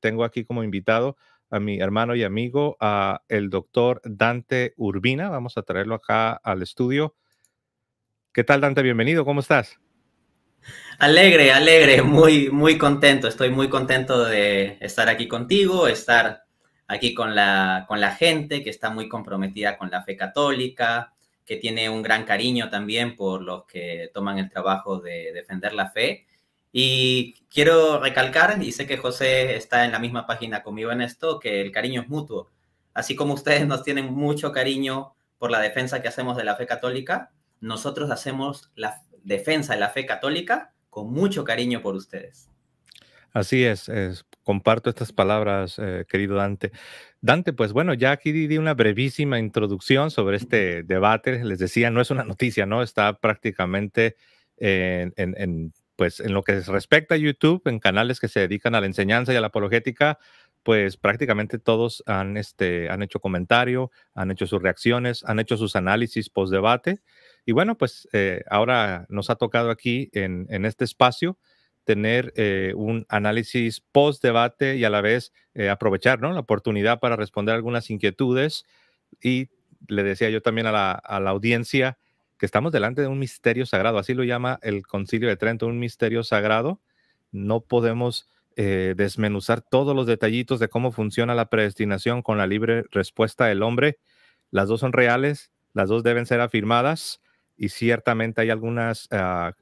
tengo aquí como invitado a mi hermano y amigo, a el doctor Dante Urbina. Vamos a traerlo acá al estudio. ¿Qué tal, Dante? Bienvenido, ¿cómo estás? Alegre, alegre, muy, muy contento. Estoy muy contento de estar aquí contigo, estar aquí con la, con la gente que está muy comprometida con la fe católica, que tiene un gran cariño también por los que toman el trabajo de defender la fe y quiero recalcar, y sé que José está en la misma página conmigo en esto, que el cariño es mutuo. Así como ustedes nos tienen mucho cariño por la defensa que hacemos de la fe católica, nosotros hacemos la defensa de la fe católica con mucho cariño por ustedes. Así es, comparto estas palabras, eh, querido Dante. Dante, pues bueno, ya aquí di una brevísima introducción sobre este debate. Les decía, no es una noticia, ¿no? Está prácticamente en pues en lo que respecta a YouTube, en canales que se dedican a la enseñanza y a la apologética, pues prácticamente todos han, este, han hecho comentario, han hecho sus reacciones, han hecho sus análisis post-debate. Y bueno, pues eh, ahora nos ha tocado aquí en, este espacio tener eh, un análisis post-debate y a la vez eh, aprovechar la oportunidad para responder algunas inquietudes. Y le decía yo también a la, a la audiencia que estamos delante de un misterio sagrado, así lo llama el Concilio de Trento, un misterio sagrado. No podemos eh, desmenuzar todos los detallitos de cómo funciona la predestinación con la libre respuesta del hombre. Las dos son reales, las dos deben ser afirmadas y ciertamente hay algunas, ah,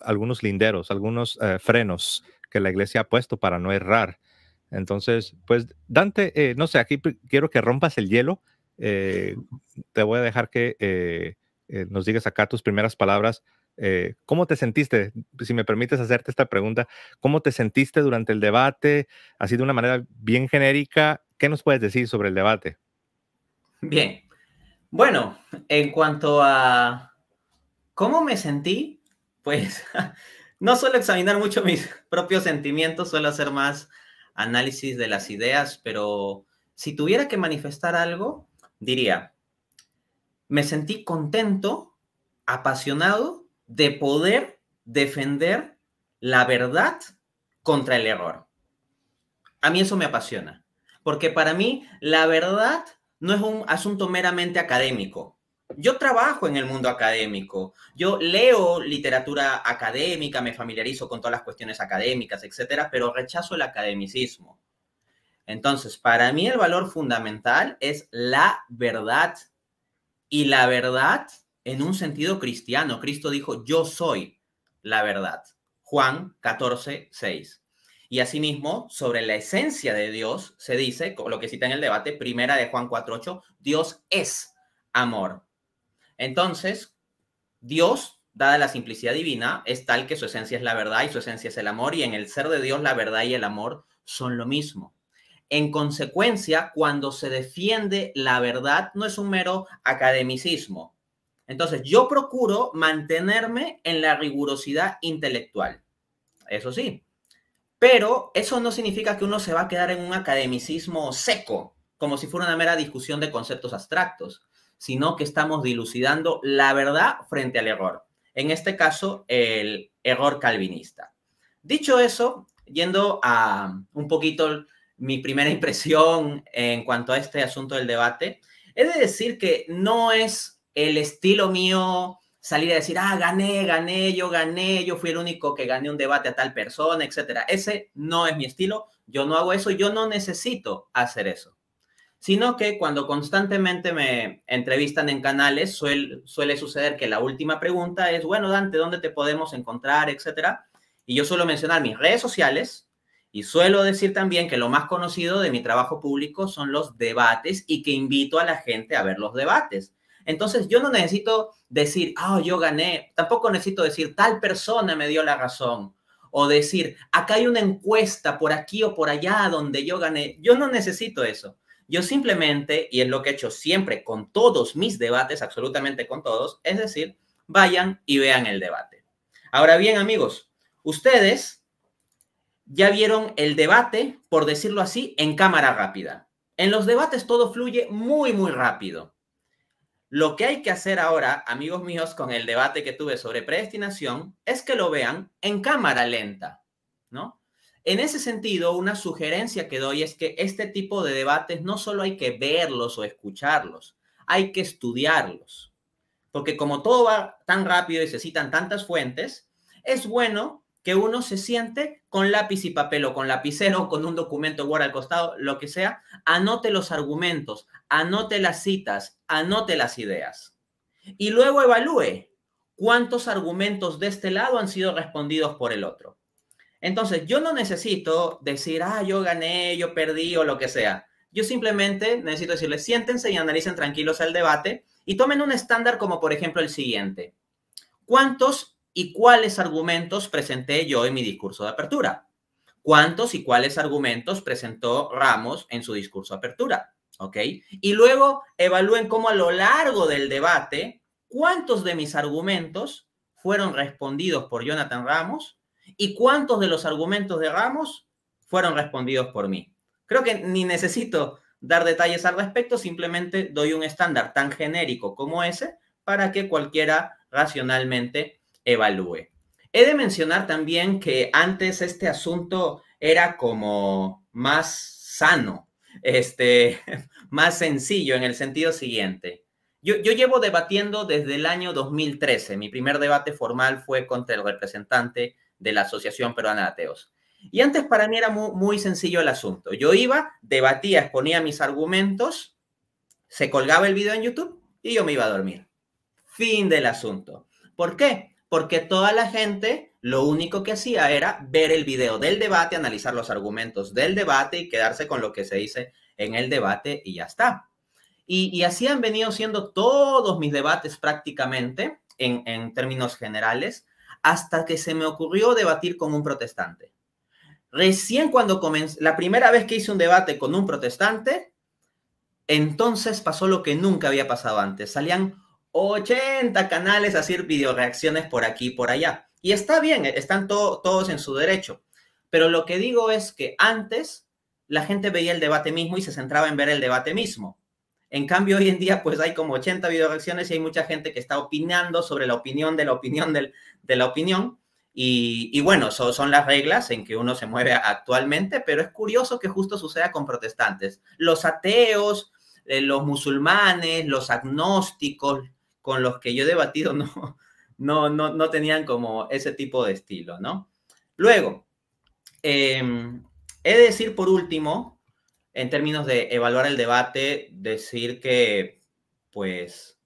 algunos linderos, algunos eh, frenos que la iglesia ha puesto para no errar. Entonces, pues Dante, eh, no sé, aquí quiero que rompas el hielo. te voy a dejar que eh, nos digas acá tus primeras palabras. Eh, ¿Cómo te sentiste? Si me permites hacerte esta pregunta, ¿cómo te sentiste durante el debate? Así de una manera bien genérica, ¿qué nos puedes decir sobre el debate? Bien. Bueno, en cuanto a cómo me sentí, pues no suelo examinar mucho mis propios sentimientos, suelo hacer más análisis de las ideas, pero si tuviera que manifestar algo, diría, me sentí contento, apasionado de poder defender la verdad contra el error. A mí eso me apasiona, porque para mí la verdad no es un asunto meramente académico. Yo trabajo en el mundo académico, yo leo literatura académica, me familiarizo con todas las cuestiones académicas, etcétera, pero rechazo el academicismo. Entonces, para mí el valor fundamental es la verdad y la verdad en un sentido cristiano. Cristo dijo, yo soy la verdad. Juan 14, 6. Y asimismo, sobre la esencia de Dios se dice, lo que cita en el debate, primera de Juan 4, 8, Dios es amor. Entonces, Dios, dada la simplicidad divina, es tal que su esencia es la verdad y su esencia es el amor, y en el ser de Dios la verdad y el amor son lo mismo. En consecuencia, cuando se defiende la verdad, no es un mero academicismo. Entonces, yo procuro mantenerme en la rigurosidad intelectual. Eso sí. Pero eso no significa que uno se va a quedar en un academicismo seco, como si fuera una mera discusión de conceptos abstractos, sino que estamos dilucidando la verdad frente al error. En este caso, el error calvinista. Dicho eso, yendo a un poquito mi primera impresión en cuanto a este asunto del debate. es de decir que no es el estilo mío salir a decir, ah, gané, gané, yo gané, yo fui el único que gané un debate a tal persona, etcétera. Ese no es mi estilo, yo no hago eso, yo no necesito hacer eso. Sino que cuando constantemente me entrevistan en canales, suele suceder que la última pregunta es, bueno, Dante, ¿dónde te podemos encontrar, etcétera? Y yo suelo mencionar mis redes sociales, y suelo decir también que lo más conocido de mi trabajo público son los debates y que invito a la gente a ver los debates. Entonces yo no necesito decir, ah, yo gané, tampoco necesito decir, tal persona me dio la razón, o decir, acá hay una encuesta por aquí o por allá donde yo gané. Yo no necesito eso. Yo simplemente, y es lo que he hecho siempre con todos mis debates, absolutamente con todos, es decir, vayan y vean el debate. Ahora bien, amigos, ustedes ya vieron el debate, por decirlo así, en cámara rápida. En los debates todo fluye muy, muy rápido. Lo que hay que hacer ahora, amigos míos, con el debate que tuve sobre predestinación, es que lo vean en cámara lenta, ¿no? En ese sentido, una sugerencia que doy es que este tipo de debates no solo hay que verlos o escucharlos, hay que estudiarlos. Porque como todo va tan rápido y se citan tantas fuentes, es bueno que uno se siente con lápiz y papel o con lapicero, con un documento Word al costado, lo que sea, anote los argumentos, anote las citas, anote las ideas. Y luego evalúe cuántos argumentos de este lado han sido respondidos por el otro. Entonces, yo no necesito decir, ah, yo gané, yo perdí o lo que sea. Yo simplemente necesito decirles, siéntense y analicen tranquilos el debate y tomen un estándar como por ejemplo el siguiente. ¿Cuántos y cuáles argumentos presenté yo en mi discurso de apertura. ¿Cuántos y cuáles argumentos presentó Ramos en su discurso de apertura? ¿Ok? Y luego evalúen cómo a lo largo del debate, cuántos de mis argumentos fueron respondidos por Jonathan Ramos y cuántos de los argumentos de Ramos fueron respondidos por mí. Creo que ni necesito dar detalles al respecto, simplemente doy un estándar tan genérico como ese para que cualquiera racionalmente evalúe. He de mencionar también que antes este asunto era como más sano, este, más sencillo en el sentido siguiente. Yo, llevo debatiendo desde el año 2013. Mi primer debate formal fue contra el representante de la Asociación Peruana de Ateos. Y antes para mí era muy, muy sencillo el asunto. Yo iba, debatía, exponía mis argumentos, se colgaba el video en YouTube y yo me iba a dormir. Fin del asunto. ¿Por qué? porque toda la gente lo único que hacía era ver el video del debate, analizar los argumentos del debate y quedarse con lo que se dice en el debate y ya está. Y, así han venido siendo todos mis debates prácticamente, en, en términos generales, hasta que se me ocurrió debatir con un protestante. Recién cuando comencé, la primera vez que hice un debate con un protestante, entonces pasó lo que nunca había pasado antes. Salían 80 canales a hacer video reacciones por aquí y por allá. Y está bien, están todos en su derecho. Pero lo que digo es que antes la gente veía el debate mismo y se centraba en ver el debate mismo. En cambio, hoy en día, pues hay como 80 video reacciones y hay mucha gente que está opinando sobre la opinión de la opinión del, de la opinión. Y, bueno, son las reglas en que uno se mueve actualmente, pero es curioso que justo suceda con protestantes. Los ateos, eh, los musulmanes, los agnósticos, con los que yo he debatido no, no, no, tenían como ese tipo de estilo, ¿no? Luego, em, he de decir por último, en términos de evaluar el debate, decir que, pues,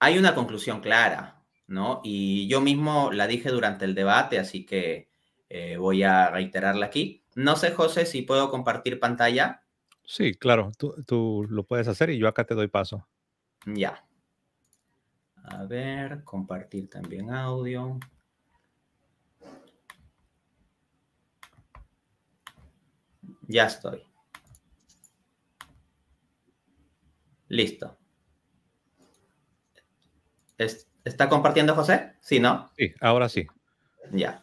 hay una conclusión clara, ¿no? Y yo mismo la dije durante el debate, así que eh, voy a reiterarla aquí. No sé, José, si puedo compartir pantalla. Sí, claro, tú, tú lo puedes hacer y yo acá te doy paso. Ya. A ver, compartir también audio. Ya estoy. Listo. ¿Está compartiendo José? Sí, ¿no? Sí, ahora sí. Ya.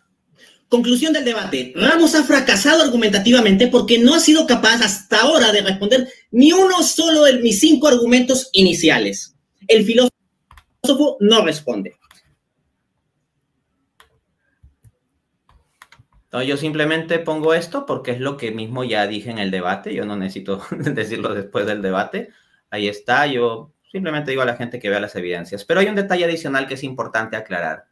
Conclusión del debate. Ramos ha fracasado argumentativamente porque no ha sido capaz hasta ahora de responder ni uno solo de mis cinco argumentos iniciales. El filósofo no responde. yo simplemente pongo esto porque es lo que mismo ya dije en el debate. Yo no necesito decirlo después del debate. Ahí está. Yo simplemente digo a la gente que vea las evidencias. Pero hay un detalle adicional que es importante aclarar.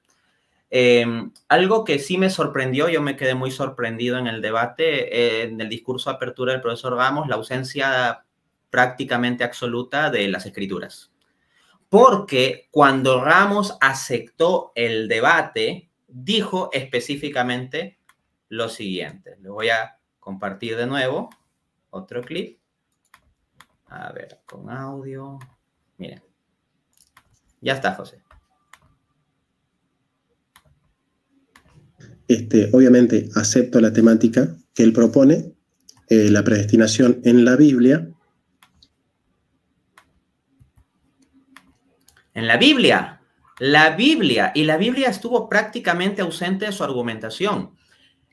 Em, algo que sí me sorprendió, yo me quedé muy sorprendido en el debate, eh, en el discurso de apertura del profesor Gamos, la ausencia prácticamente absoluta de las escrituras porque cuando Ramos aceptó el debate, dijo específicamente lo siguiente. Le voy a compartir de nuevo otro clip. A ver, con audio. Miren. Ya está, José. Este, obviamente acepto la temática que él propone, eh, la predestinación en la Biblia, en la Biblia. La Biblia, y la Biblia estuvo prácticamente ausente de su argumentación.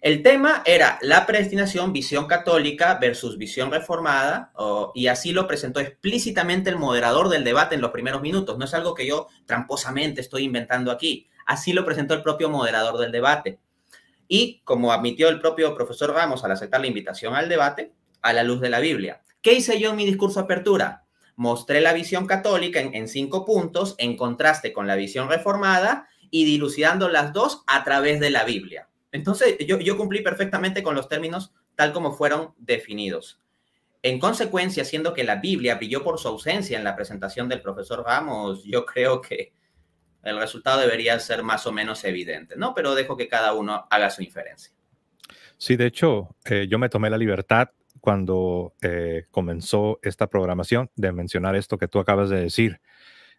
El tema era la predestinación, visión católica versus visión reformada, y así lo presentó explícitamente el moderador del debate en los primeros minutos. No es algo que yo tramposamente estoy inventando aquí. Así lo presentó el propio moderador del debate. Y como admitió el propio profesor Ramos al aceptar la invitación al debate, a la luz de la Biblia. ¿Qué hice yo en mi discurso de apertura? mostré la visión católica en, cinco puntos en contraste con la visión reformada y dilucidando las dos a través de la Biblia. Entonces, yo, cumplí perfectamente con los términos tal como fueron definidos. En consecuencia, siendo que la Biblia brilló por su ausencia en la presentación del profesor Ramos, yo creo que el resultado debería ser más o menos evidente, ¿no? Pero dejo que cada uno haga su inferencia. Sí, de hecho, eh, yo me tomé la libertad cuando eh, comenzó esta programación de mencionar esto que tú acabas de decir.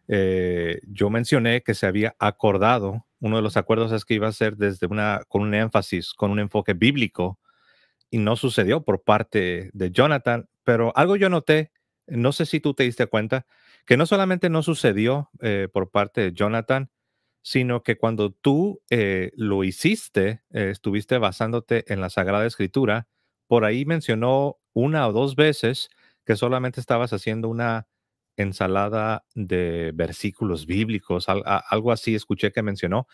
Eh, yo mencioné que se había acordado, uno de los acuerdos es que iba a ser desde una, con un énfasis, con un enfoque bíblico, y no sucedió por parte de Jonathan, pero algo yo noté, no sé si tú te diste cuenta, que no solamente no sucedió eh, por parte de Jonathan, sino que cuando tú lo hiciste, estuviste basándote en la Sagrada Escritura, por ahí mencionó una o dos veces que solamente estabas haciendo una ensalada de versículos bíblicos, algo así escuché que mencionó,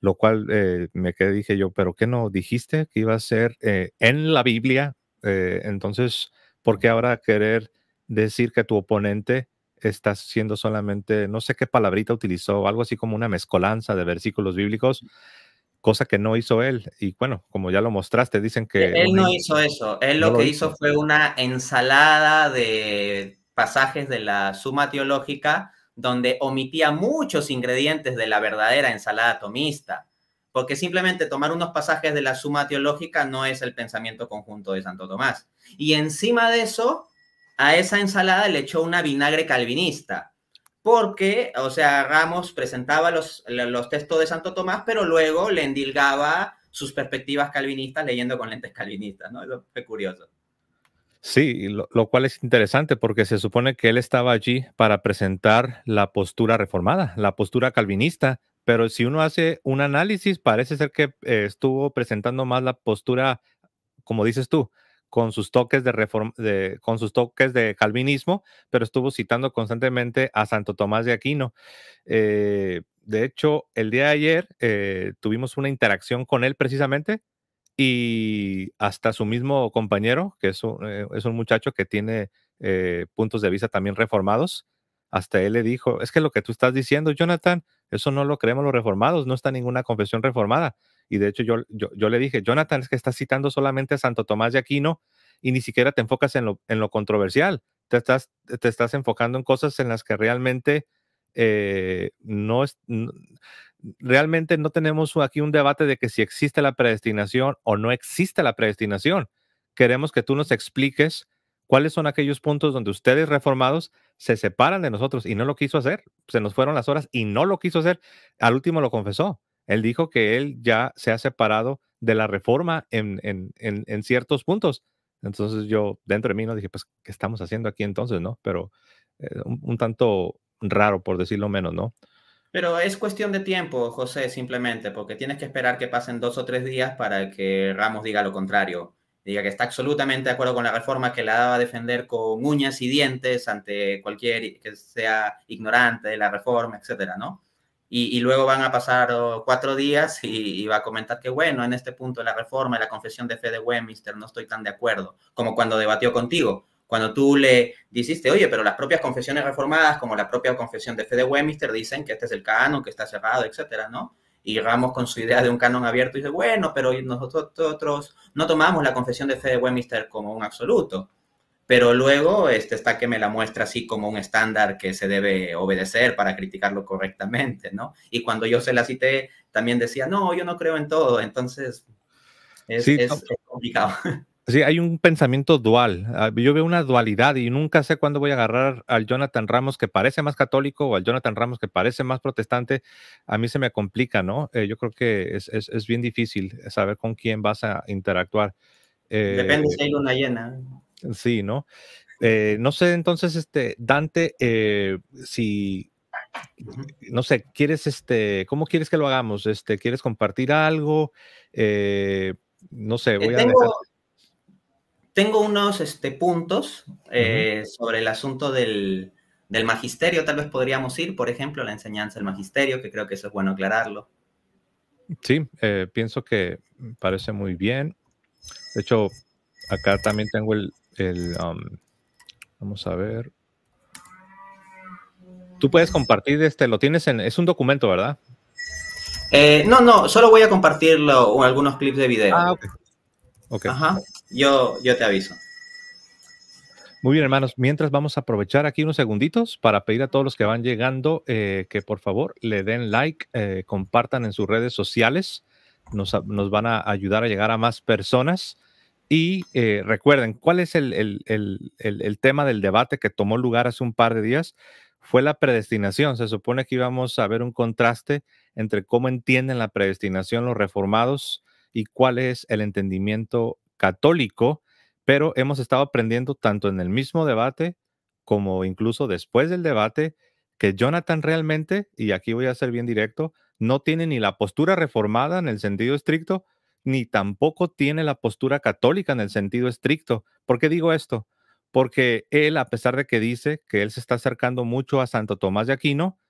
lo cual eh, me quedé, dije yo, pero ¿qué no dijiste que iba a ser eh, en la Biblia? Eh, entonces, ¿por qué ahora querer decir que tu oponente está haciendo solamente, no sé qué palabrita utilizó, algo así como una mezcolanza de versículos bíblicos? cosa que no hizo él. Y bueno, como ya lo mostraste, dicen que... Él no hizo eso, él lo que hizo. hizo fue una ensalada de pasajes de la suma teológica donde omitía muchos ingredientes de la verdadera ensalada tomista, porque simplemente tomar unos pasajes de la suma teológica no es el pensamiento conjunto de Santo Tomás. Y encima de eso, a esa ensalada le echó una vinagre calvinista porque, o sea, Ramos presentaba los, textos de Santo Tomás, pero luego le endilgaba sus perspectivas calvinistas leyendo con lentes calvinistas, ¿no? Es fue curioso. Sí, lo, cual es interesante porque se supone que él estaba allí para presentar la postura reformada, la postura calvinista, pero si uno hace un análisis, parece ser que eh, estuvo presentando más la postura, como dices tú, con sus toques de, con sus toques de calvinismo, pero estuvo citando constantemente a Santo Tomás de Aquino. Eh, de hecho, el día de ayer eh, tuvimos una interacción con él precisamente y hasta su mismo compañero, que es un, eh, es un muchacho que tiene puntos de vista también reformados, hasta él le dijo, es que lo que tú estás diciendo, Jonathan, eso no lo creemos los reformados, no está ninguna confesión reformada. Y de hecho yo, yo, le dije, Jonathan, es que estás citando solamente a Santo Tomás de Aquino y ni siquiera te enfocas en lo, en lo controversial. Te estás, te estás enfocando en cosas en las que realmente eh, no es... realmente no tenemos aquí un debate de que si existe la predestinación o no existe la predestinación. Queremos que tú nos expliques cuáles son aquellos puntos donde ustedes reformados se separan de nosotros y no lo quiso hacer. Se nos fueron las horas y no lo quiso hacer. Al último lo confesó. Él dijo que él ya se ha separado de la reforma en, en, ciertos puntos. Entonces yo dentro de mí no dije, pues, ¿qué estamos haciendo aquí entonces, no? Pero eh, un, tanto raro, por decirlo menos, ¿no? Pero es cuestión de tiempo, José, simplemente, porque tienes que esperar que pasen dos o tres días para que Ramos diga lo contrario. Diga que está absolutamente de acuerdo con la reforma, que la daba a defender con uñas y dientes ante cualquier que sea ignorante de la reforma, etcétera, ¿no? y, luego van a pasar oh, cuatro días y, va a comentar que, bueno, en este punto de la reforma y la confesión de fe de Westminster no estoy tan de acuerdo, como cuando debatió contigo. Cuando tú le dijiste, oye, pero las propias confesiones reformadas, como la propia confesión de fe de Westminster, dicen que este es el canon, que está cerrado, etcétera, ¿no? y Ramos con su idea de un canon abierto y dice, bueno, pero nosotros, nosotros no tomamos la confesión de fe de Westminster como un absoluto pero luego este, está que me la muestra así como un estándar que se debe obedecer para criticarlo correctamente, ¿no? Y cuando yo se la cité, también decía, no, yo no creo en todo, entonces es, complicado. Sí, hay un pensamiento dual. Ah, yo veo una dualidad y nunca sé cuándo voy a agarrar al Jonathan Ramos que parece más católico o al Jonathan Ramos que parece más protestante. A mí se me complica, ¿no? Eh, yo creo que es, es, es, bien difícil saber con quién vas a interactuar. Eh, Depende si hay una llena. Sí, ¿no? Eh, no sé, entonces, este, Dante, eh, si, no sé, quieres, este, ¿cómo quieres que lo hagamos? Este, ¿quieres compartir algo? Eh, no sé, voy a... Dejar... Tengo unos este, puntos sobre el asunto del, magisterio, tal vez podríamos ir, por ejemplo, la enseñanza del magisterio, que creo que eso es bueno aclararlo. Sí, pienso que parece muy bien. De hecho, acá también tengo el, Um, vamos a ver. Tú puedes compartir este, lo tienes en, es un documento, ¿verdad? Eh, no, no, solo voy a compartirlo algunos clips de video. Ah, ok. Ajá, yo, yo te aviso. Muy bien, hermanos. Mientras vamos a aprovechar aquí unos segunditos para pedir a todos los que van llegando eh, que por favor le den like, eh, compartan en sus redes sociales. Nos, nos, van a ayudar a llegar a más personas. Y eh, recuerden, ¿cuál es el, el, tema del debate que tomó lugar hace un par de días? Fue la predestinación. Se supone que íbamos a ver un contraste entre cómo entienden la predestinación los reformados y cuál es el entendimiento católico, pero hemos estado aprendiendo tanto en el mismo debate como incluso después del debate que Jonathan realmente, y aquí voy a ser bien directo, no tiene ni la postura reformada en el sentido estricto, ni tampoco tiene la postura católica en el sentido estricto. ¿Por qué digo esto? Porque él, a pesar de que dice que él se está acercando mucho a Santo Tomás de Aquino,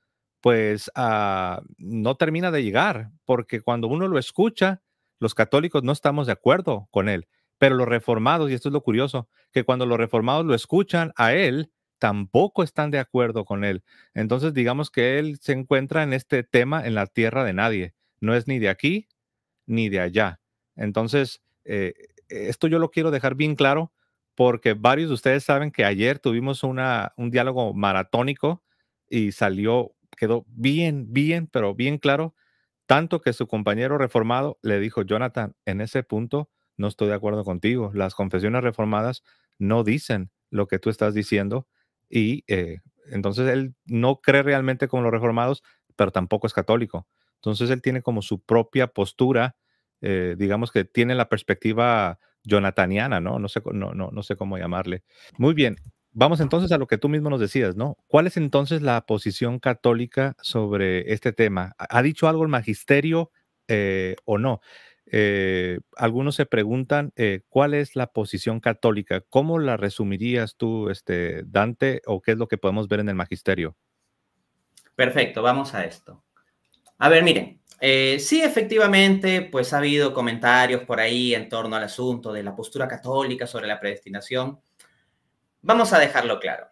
pues ah, no termina de llegar, porque cuando uno lo escucha, los católicos no estamos de acuerdo con él, pero los reformados, y esto es lo curioso, que cuando los reformados lo escuchan a él, tampoco están de acuerdo con él. Entonces, digamos que él se encuentra en este tema en la tierra de nadie, no es ni de aquí ni de allá. Entonces, eh, esto yo lo quiero dejar bien claro porque varios de ustedes saben que ayer tuvimos una, un diálogo maratónico y salió, quedó bien, bien, pero bien claro, tanto que su compañero reformado le dijo, Jonathan, en ese punto no estoy de acuerdo contigo, las confesiones reformadas no dicen lo que tú estás diciendo y eh, entonces él no cree realmente con los reformados, pero tampoco es católico. Entonces él tiene como su propia postura eh, digamos que tiene la perspectiva jonataniana, ¿no? No sé, no, no, sé cómo llamarle. Muy bien, vamos entonces a lo que tú mismo nos decías, ¿no? ¿Cuál es entonces la posición católica sobre este tema? ¿Ha dicho algo el magisterio eh, o no? Eh, algunos se preguntan cuál es la posición católica, cómo la resumirías tú, este, Dante, o qué es lo que podemos ver en el magisterio. Perfecto, vamos a esto. A ver, miren, eh, sí, efectivamente, pues ha habido comentarios por ahí en torno al asunto de la postura católica sobre la predestinación. Vamos a dejarlo claro.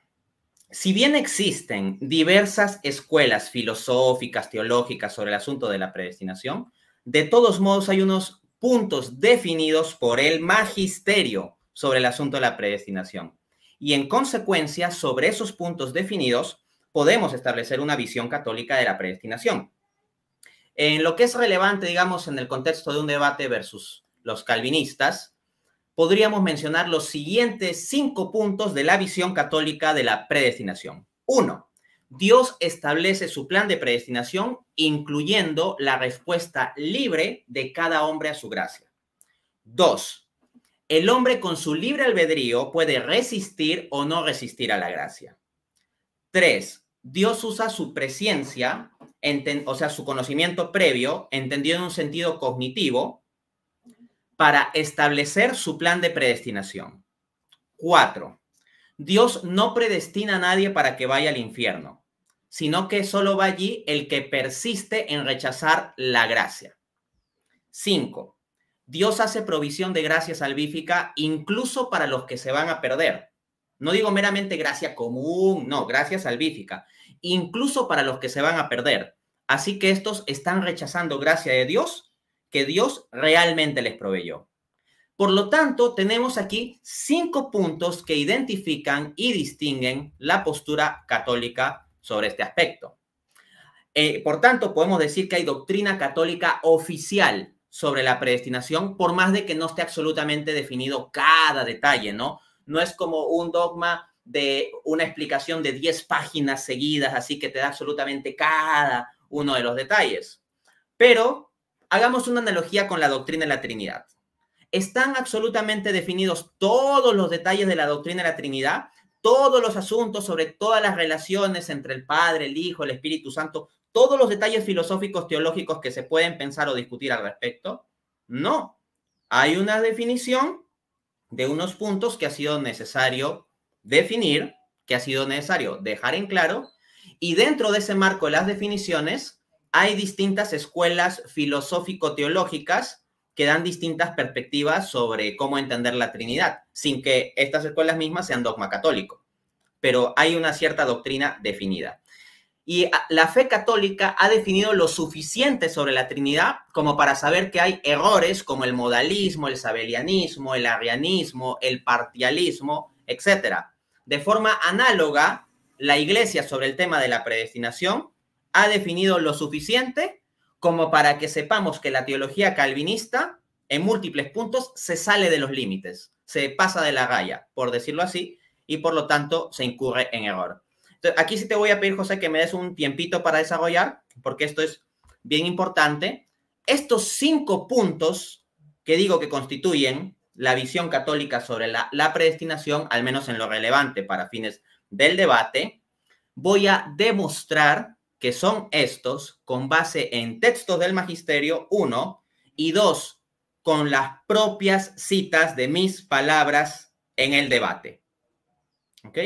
Si bien existen diversas escuelas filosóficas, teológicas sobre el asunto de la predestinación, de todos modos hay unos puntos definidos por el magisterio sobre el asunto de la predestinación. Y en consecuencia, sobre esos puntos definidos, podemos establecer una visión católica de la predestinación. En lo que es relevante, digamos, en el contexto de un debate versus los calvinistas, podríamos mencionar los siguientes cinco puntos de la visión católica de la predestinación. Uno, Dios establece su plan de predestinación incluyendo la respuesta libre de cada hombre a su gracia. Dos, el hombre con su libre albedrío puede resistir o no resistir a la gracia. Tres, Dios usa su presencia o sea, su conocimiento previo, entendido en un sentido cognitivo, para establecer su plan de predestinación. Cuatro, Dios no predestina a nadie para que vaya al infierno, sino que solo va allí el que persiste en rechazar la gracia. Cinco, Dios hace provisión de gracia salvífica incluso para los que se van a perder. No digo meramente gracia común, no, gracia salvífica incluso para los que se van a perder. Así que estos están rechazando gracia de Dios que Dios realmente les proveyó. Por lo tanto, tenemos aquí cinco puntos que identifican y distinguen la postura católica sobre este aspecto. Eh, por tanto, podemos decir que hay doctrina católica oficial sobre la predestinación, por más de que no esté absolutamente definido cada detalle, ¿no? No es como un dogma de una explicación de 10 páginas seguidas, así que te da absolutamente cada uno de los detalles. Pero hagamos una analogía con la doctrina de la Trinidad. Están absolutamente definidos todos los detalles de la doctrina de la Trinidad, todos los asuntos sobre todas las relaciones entre el Padre, el Hijo, el Espíritu Santo, todos los detalles filosóficos, teológicos que se pueden pensar o discutir al respecto. No, hay una definición de unos puntos que ha sido necesario definir, que ha sido necesario dejar en claro, y dentro de ese marco de las definiciones hay distintas escuelas filosófico-teológicas que dan distintas perspectivas sobre cómo entender la Trinidad, sin que estas escuelas mismas sean dogma católico, pero hay una cierta doctrina definida. Y la fe católica ha definido lo suficiente sobre la Trinidad como para saber que hay errores como el modalismo, el sabelianismo, el arianismo, el partialismo, etcétera de forma análoga, la Iglesia sobre el tema de la predestinación ha definido lo suficiente como para que sepamos que la teología calvinista en múltiples puntos se sale de los límites, se pasa de la raya, por decirlo así, y por lo tanto se incurre en error. aquí sí te voy a pedir, José, que me des un tiempito para desarrollar, porque esto es bien importante. Estos cinco puntos que digo que constituyen la visión católica sobre la, predestinación, al menos en lo relevante para fines del debate, voy a demostrar que son estos con base en textos del magisterio, uno, y dos, con las propias citas de mis palabras en el debate. ¿Ok?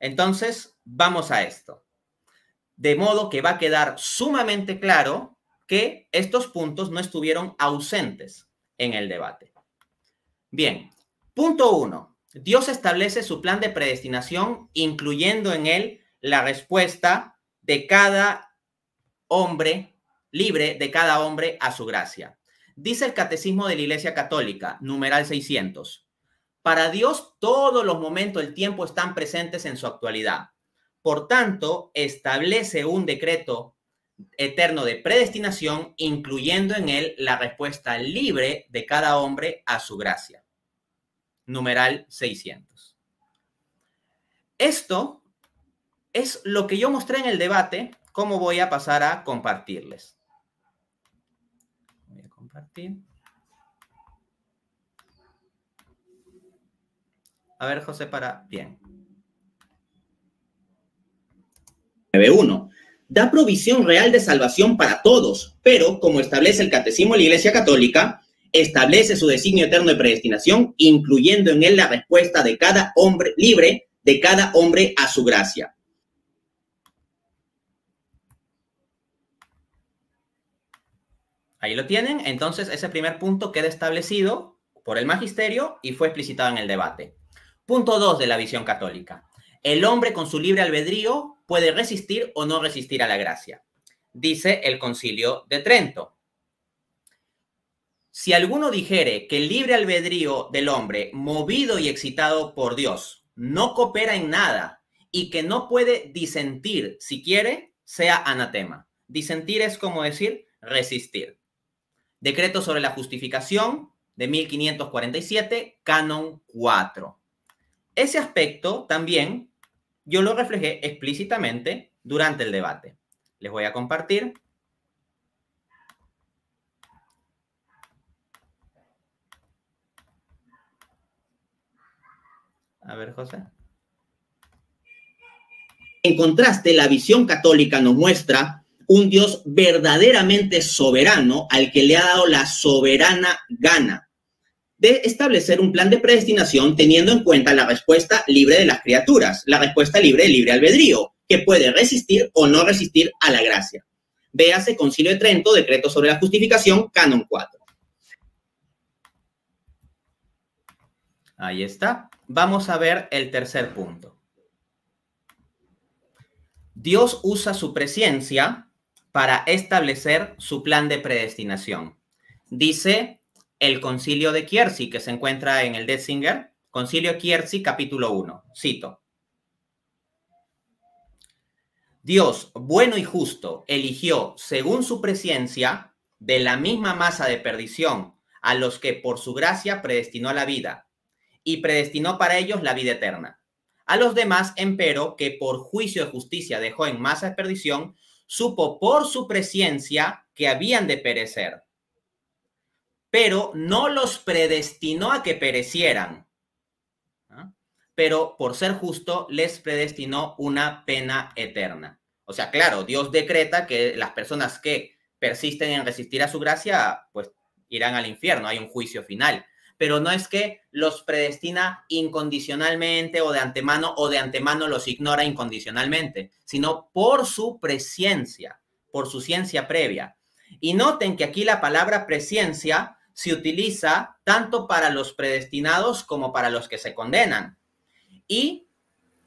Entonces, vamos a esto. De modo que va a quedar sumamente claro que estos puntos no estuvieron ausentes en el debate. Bien, punto uno. Dios establece su plan de predestinación, incluyendo en él la respuesta de cada hombre, libre de cada hombre a su gracia. Dice el Catecismo de la Iglesia Católica, numeral 600. Para Dios todos los momentos del tiempo están presentes en su actualidad. Por tanto, establece un decreto eterno de predestinación, incluyendo en él la respuesta libre de cada hombre a su gracia numeral 600. Esto es lo que yo mostré en el debate, cómo voy a pasar a compartirles. Voy a compartir. A ver, José, para... Bien. 9.1. Da provisión real de salvación para todos, pero como establece el Catecismo de la Iglesia Católica, establece su designio eterno de predestinación, incluyendo en él la respuesta de cada hombre libre, de cada hombre a su gracia. Ahí lo tienen. Entonces, ese primer punto queda establecido por el magisterio y fue explicitado en el debate. Punto 2 de la visión católica. El hombre con su libre albedrío puede resistir o no resistir a la gracia, dice el concilio de Trento. Si alguno dijere que el libre albedrío del hombre, movido y excitado por Dios, no coopera en nada y que no puede disentir si quiere, sea anatema. Disentir es como decir resistir. Decreto sobre la justificación de 1547, canon 4. Ese aspecto también yo lo reflejé explícitamente durante el debate. Les voy a compartir A ver, José. En contraste, la visión católica nos muestra un Dios verdaderamente soberano al que le ha dado la soberana gana de establecer un plan de predestinación teniendo en cuenta la respuesta libre de las criaturas, la respuesta libre de libre albedrío, que puede resistir o no resistir a la gracia. Véase Concilio de Trento, Decreto sobre la Justificación, Canon 4. Ahí está vamos a ver el tercer punto. Dios usa su presencia para establecer su plan de predestinación. Dice el concilio de Kiersey, que se encuentra en el Detzinger, concilio Kiersey, capítulo 1, cito. Dios, bueno y justo, eligió, según su presencia, de la misma masa de perdición, a los que por su gracia predestinó a la vida, y predestinó para ellos la vida eterna. A los demás, empero, que por juicio de justicia dejó en masa de perdición, supo por su presencia que habían de perecer. Pero no los predestinó a que perecieran. ¿ah? Pero por ser justo, les predestinó una pena eterna. O sea, claro, Dios decreta que las personas que persisten en resistir a su gracia, pues irán al infierno, hay un juicio final pero no es que los predestina incondicionalmente o de antemano o de antemano los ignora incondicionalmente, sino por su presciencia, por su ciencia previa. Y noten que aquí la palabra presciencia se utiliza tanto para los predestinados como para los que se condenan. Y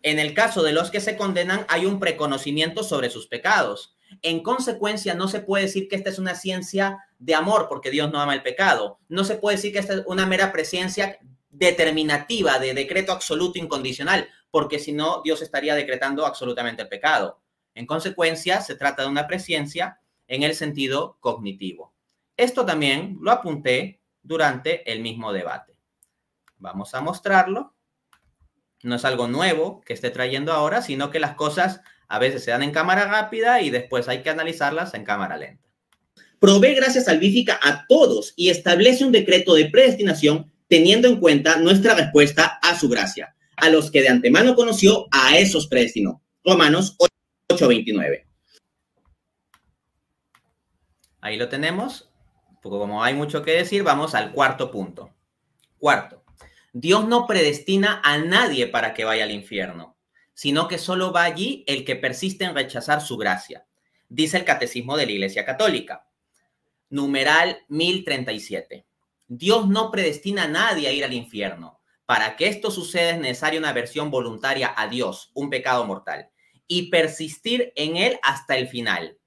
en el caso de los que se condenan hay un preconocimiento sobre sus pecados. En consecuencia, no se puede decir que esta es una ciencia de amor, porque Dios no ama el pecado. No se puede decir que esta es una mera presencia determinativa, de decreto absoluto incondicional, porque si no, Dios estaría decretando absolutamente el pecado. En consecuencia, se trata de una presencia en el sentido cognitivo. Esto también lo apunté durante el mismo debate. Vamos a mostrarlo. No es algo nuevo que esté trayendo ahora, sino que las cosas a veces se dan en cámara rápida y después hay que analizarlas en cámara lenta provee gracia salvífica a todos y establece un decreto de predestinación teniendo en cuenta nuestra respuesta a su gracia. A los que de antemano conoció, a esos predestinó. Romanos 8:29. Ahí lo tenemos. poco como hay mucho que decir, vamos al cuarto punto. Cuarto, Dios no predestina a nadie para que vaya al infierno, sino que solo va allí el que persiste en rechazar su gracia, dice el Catecismo de la Iglesia Católica numeral 1037. Dios no predestina a nadie a ir al infierno. Para que esto suceda es necesaria una versión voluntaria a Dios, un pecado mortal, y persistir en él hasta el final.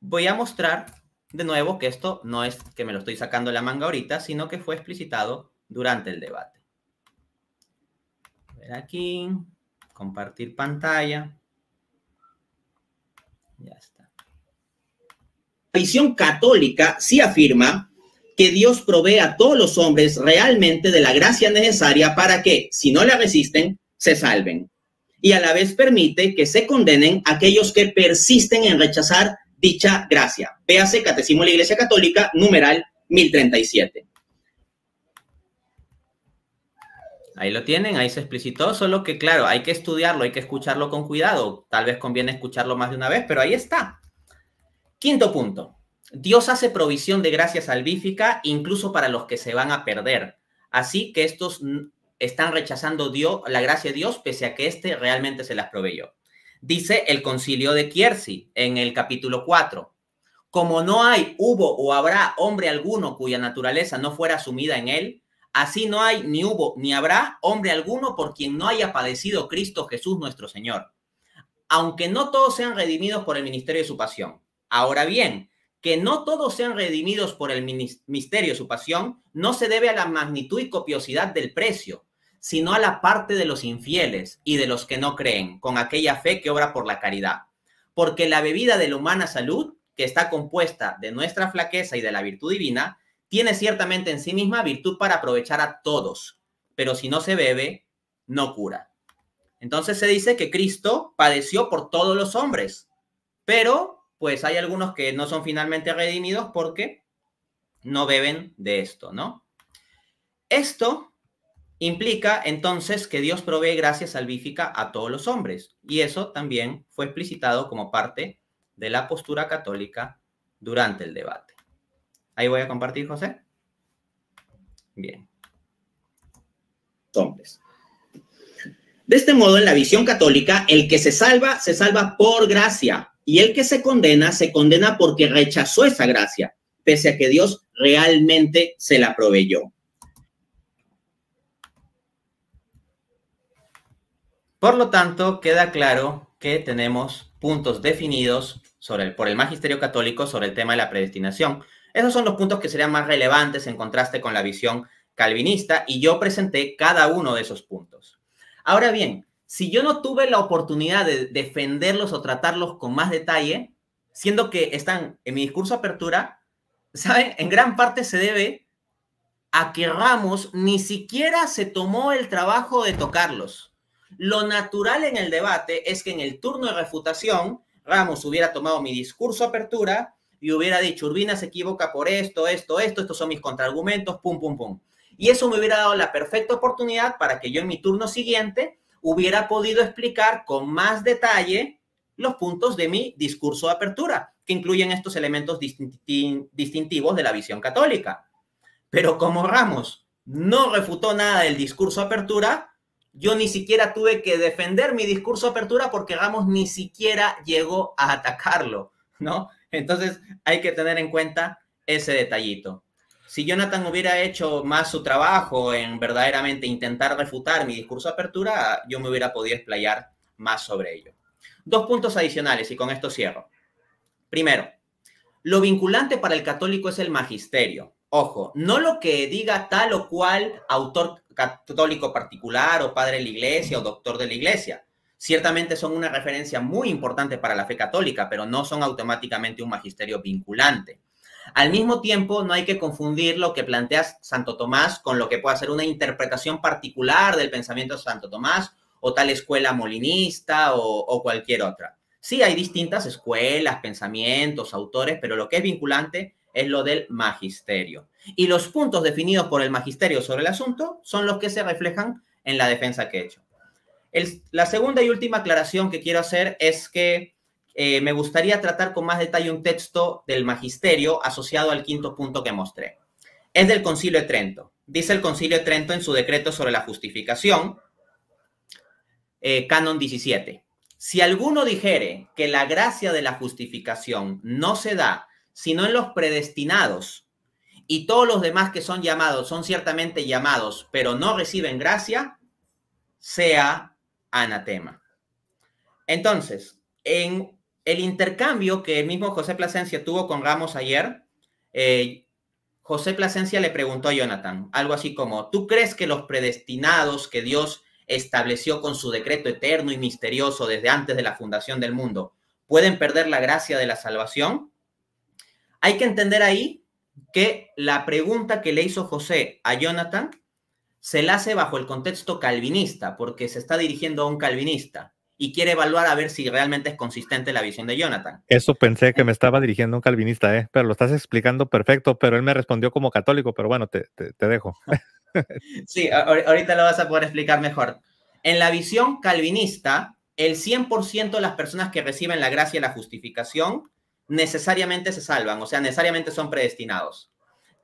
Voy a mostrar de nuevo que esto no es que me lo estoy sacando de la manga ahorita, sino que fue explicitado durante el debate. A ver aquí, compartir pantalla. Ya está visión católica sí afirma que Dios provee a todos los hombres realmente de la gracia necesaria para que, si no la resisten, se salven. Y a la vez permite que se condenen aquellos que persisten en rechazar dicha gracia. Véase Catecismo de la Iglesia Católica, numeral 1037. Ahí lo tienen, ahí se explicitó, solo que claro, hay que estudiarlo, hay que escucharlo con cuidado, tal vez conviene escucharlo más de una vez, pero ahí está. Quinto punto, Dios hace provisión de gracia salvífica incluso para los que se van a perder. Así que estos están rechazando Dios, la gracia de Dios pese a que éste realmente se las proveyó. Dice el concilio de kiersi en el capítulo 4. Como no hay, hubo o habrá hombre alguno cuya naturaleza no fuera asumida en él, así no hay, ni hubo, ni habrá hombre alguno por quien no haya padecido Cristo Jesús nuestro Señor. Aunque no todos sean redimidos por el ministerio de su pasión, Ahora bien, que no todos sean redimidos por el misterio, su pasión, no se debe a la magnitud y copiosidad del precio, sino a la parte de los infieles y de los que no creen, con aquella fe que obra por la caridad. Porque la bebida de la humana salud, que está compuesta de nuestra flaqueza y de la virtud divina, tiene ciertamente en sí misma virtud para aprovechar a todos, pero si no se bebe, no cura. Entonces se dice que Cristo padeció por todos los hombres, pero pues hay algunos que no son finalmente redimidos porque no beben de esto, ¿no? Esto implica entonces que Dios provee gracia salvífica a todos los hombres, y eso también fue explicitado como parte de la postura católica durante el debate. Ahí voy a compartir, José. Bien. Hombres. de este modo, en la visión católica, el que se salva, se salva por gracia, y el que se condena, se condena porque rechazó esa gracia, pese a que Dios realmente se la proveyó. Por lo tanto, queda claro que tenemos puntos definidos sobre el, por el Magisterio Católico sobre el tema de la predestinación. Esos son los puntos que serían más relevantes en contraste con la visión calvinista y yo presenté cada uno de esos puntos. Ahora bien, si yo no tuve la oportunidad de defenderlos o tratarlos con más detalle, siendo que están en mi discurso apertura, ¿saben? En gran parte se debe a que Ramos ni siquiera se tomó el trabajo de tocarlos. Lo natural en el debate es que en el turno de refutación, Ramos hubiera tomado mi discurso apertura y hubiera dicho, Urbina se equivoca por esto, esto, esto, estos son mis contraargumentos, pum, pum, pum. Y eso me hubiera dado la perfecta oportunidad para que yo en mi turno siguiente hubiera podido explicar con más detalle los puntos de mi discurso de apertura, que incluyen estos elementos distintivos de la visión católica. Pero como Ramos no refutó nada del discurso de apertura, yo ni siquiera tuve que defender mi discurso de apertura porque Ramos ni siquiera llegó a atacarlo, ¿no? Entonces hay que tener en cuenta ese detallito si Jonathan hubiera hecho más su trabajo en verdaderamente intentar refutar mi discurso de apertura, yo me hubiera podido explayar más sobre ello. Dos puntos adicionales y con esto cierro. Primero, lo vinculante para el católico es el magisterio. Ojo, no lo que diga tal o cual autor católico particular o padre de la iglesia o doctor de la iglesia. Ciertamente son una referencia muy importante para la fe católica, pero no son automáticamente un magisterio vinculante. Al mismo tiempo, no hay que confundir lo que plantea Santo Tomás con lo que pueda ser una interpretación particular del pensamiento de Santo Tomás o tal escuela molinista o, cualquier otra. Sí, hay distintas escuelas, pensamientos, autores, pero lo que es vinculante es lo del magisterio. Y los puntos definidos por el magisterio sobre el asunto son los que se reflejan en la defensa que he hecho. la segunda y última aclaración que quiero hacer es que eh, me gustaría tratar con más detalle un texto del magisterio asociado al quinto punto que mostré. Es del Concilio de Trento. Dice el Concilio de Trento en su decreto sobre la justificación, eh, canon 17. Si alguno dijere que la gracia de la justificación no se da sino en los predestinados y todos los demás que son llamados son ciertamente llamados, pero no reciben gracia, sea anatema. Entonces, en el intercambio que el mismo José Plasencia tuvo con Ramos ayer, eh, José Plasencia le preguntó a Jonathan algo así como, ¿tú crees que los predestinados que Dios estableció con su decreto eterno y misterioso desde antes de la fundación del mundo pueden perder la gracia de la salvación? Hay que entender ahí que la pregunta que le hizo José a Jonathan se la hace bajo el contexto calvinista, porque se está dirigiendo a un calvinista y quiere evaluar a ver si realmente es consistente la visión de Jonathan. Eso pensé que me estaba dirigiendo un calvinista, ¿eh? pero lo estás explicando perfecto, pero él me respondió como católico, pero bueno, te, dejo. sí, ahorita lo vas a poder explicar mejor. En la visión calvinista, el 100% de las personas que reciben la gracia y la justificación necesariamente se salvan, o sea, necesariamente son predestinados.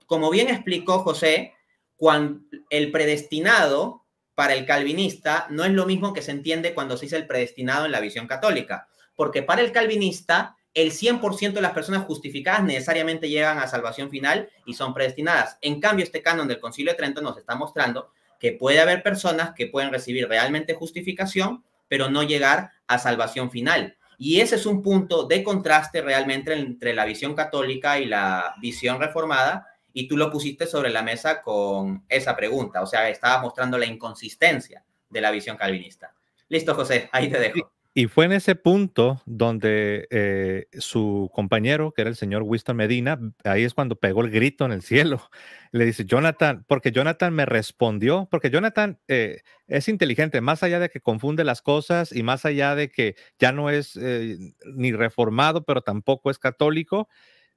Como bien explicó José, cuando el predestinado para el calvinista no es lo mismo que se entiende cuando se dice el predestinado en la visión católica, porque para el calvinista el 100% de las personas justificadas necesariamente llegan a salvación final y son predestinadas. En cambio, este canon del Concilio de Trento nos está mostrando que puede haber personas que pueden recibir realmente justificación, pero no llegar a salvación final. Y ese es un punto de contraste realmente entre la visión católica y la visión reformada, y tú lo pusiste sobre la mesa con esa pregunta, o sea, estabas mostrando la inconsistencia de la visión calvinista. Listo, José, ahí te dejo. Y fue en ese punto donde eh, su compañero, que era el señor Winston Medina, ahí es cuando pegó el grito en el cielo. Le dice, Jonathan, porque Jonathan me respondió, porque Jonathan eh, es inteligente, más allá de que confunde las cosas y más allá de que ya no es eh, ni reformado, pero tampoco es católico,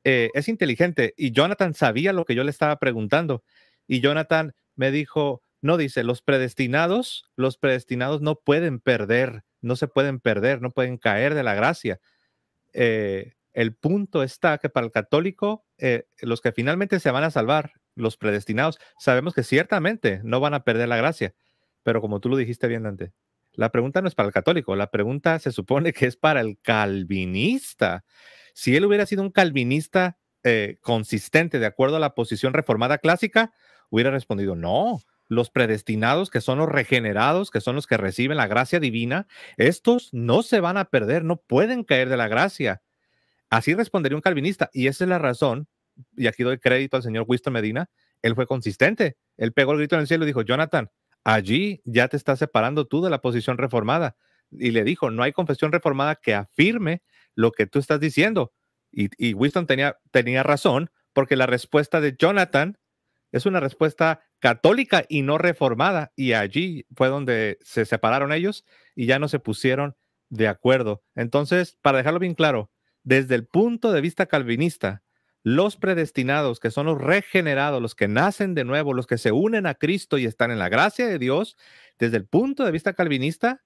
eh, es inteligente y Jonathan sabía lo que yo le estaba preguntando y Jonathan me dijo, no dice, los predestinados, los predestinados no pueden perder, no se pueden perder, no pueden caer de la gracia. Eh, el punto está que para el católico, eh, los que finalmente se van a salvar, los predestinados, sabemos que ciertamente no van a perder la gracia, pero como tú lo dijiste bien antes, la pregunta no es para el católico, la pregunta se supone que es para el calvinista. Si él hubiera sido un calvinista eh, consistente de acuerdo a la posición reformada clásica, hubiera respondido, no, los predestinados, que son los regenerados, que son los que reciben la gracia divina, estos no se van a perder, no pueden caer de la gracia. Así respondería un calvinista. Y esa es la razón, y aquí doy crédito al señor Winston Medina, él fue consistente. Él pegó el grito en el cielo y dijo, Jonathan, allí ya te estás separando tú de la posición reformada. Y le dijo, no hay confesión reformada que afirme lo que tú estás diciendo. Y, y Winston tenía, tenía razón, porque la respuesta de Jonathan es una respuesta católica y no reformada. Y allí fue donde se separaron ellos y ya no se pusieron de acuerdo. Entonces, para dejarlo bien claro, desde el punto de vista calvinista, los predestinados, que son los regenerados, los que nacen de nuevo, los que se unen a Cristo y están en la gracia de Dios, desde el punto de vista calvinista,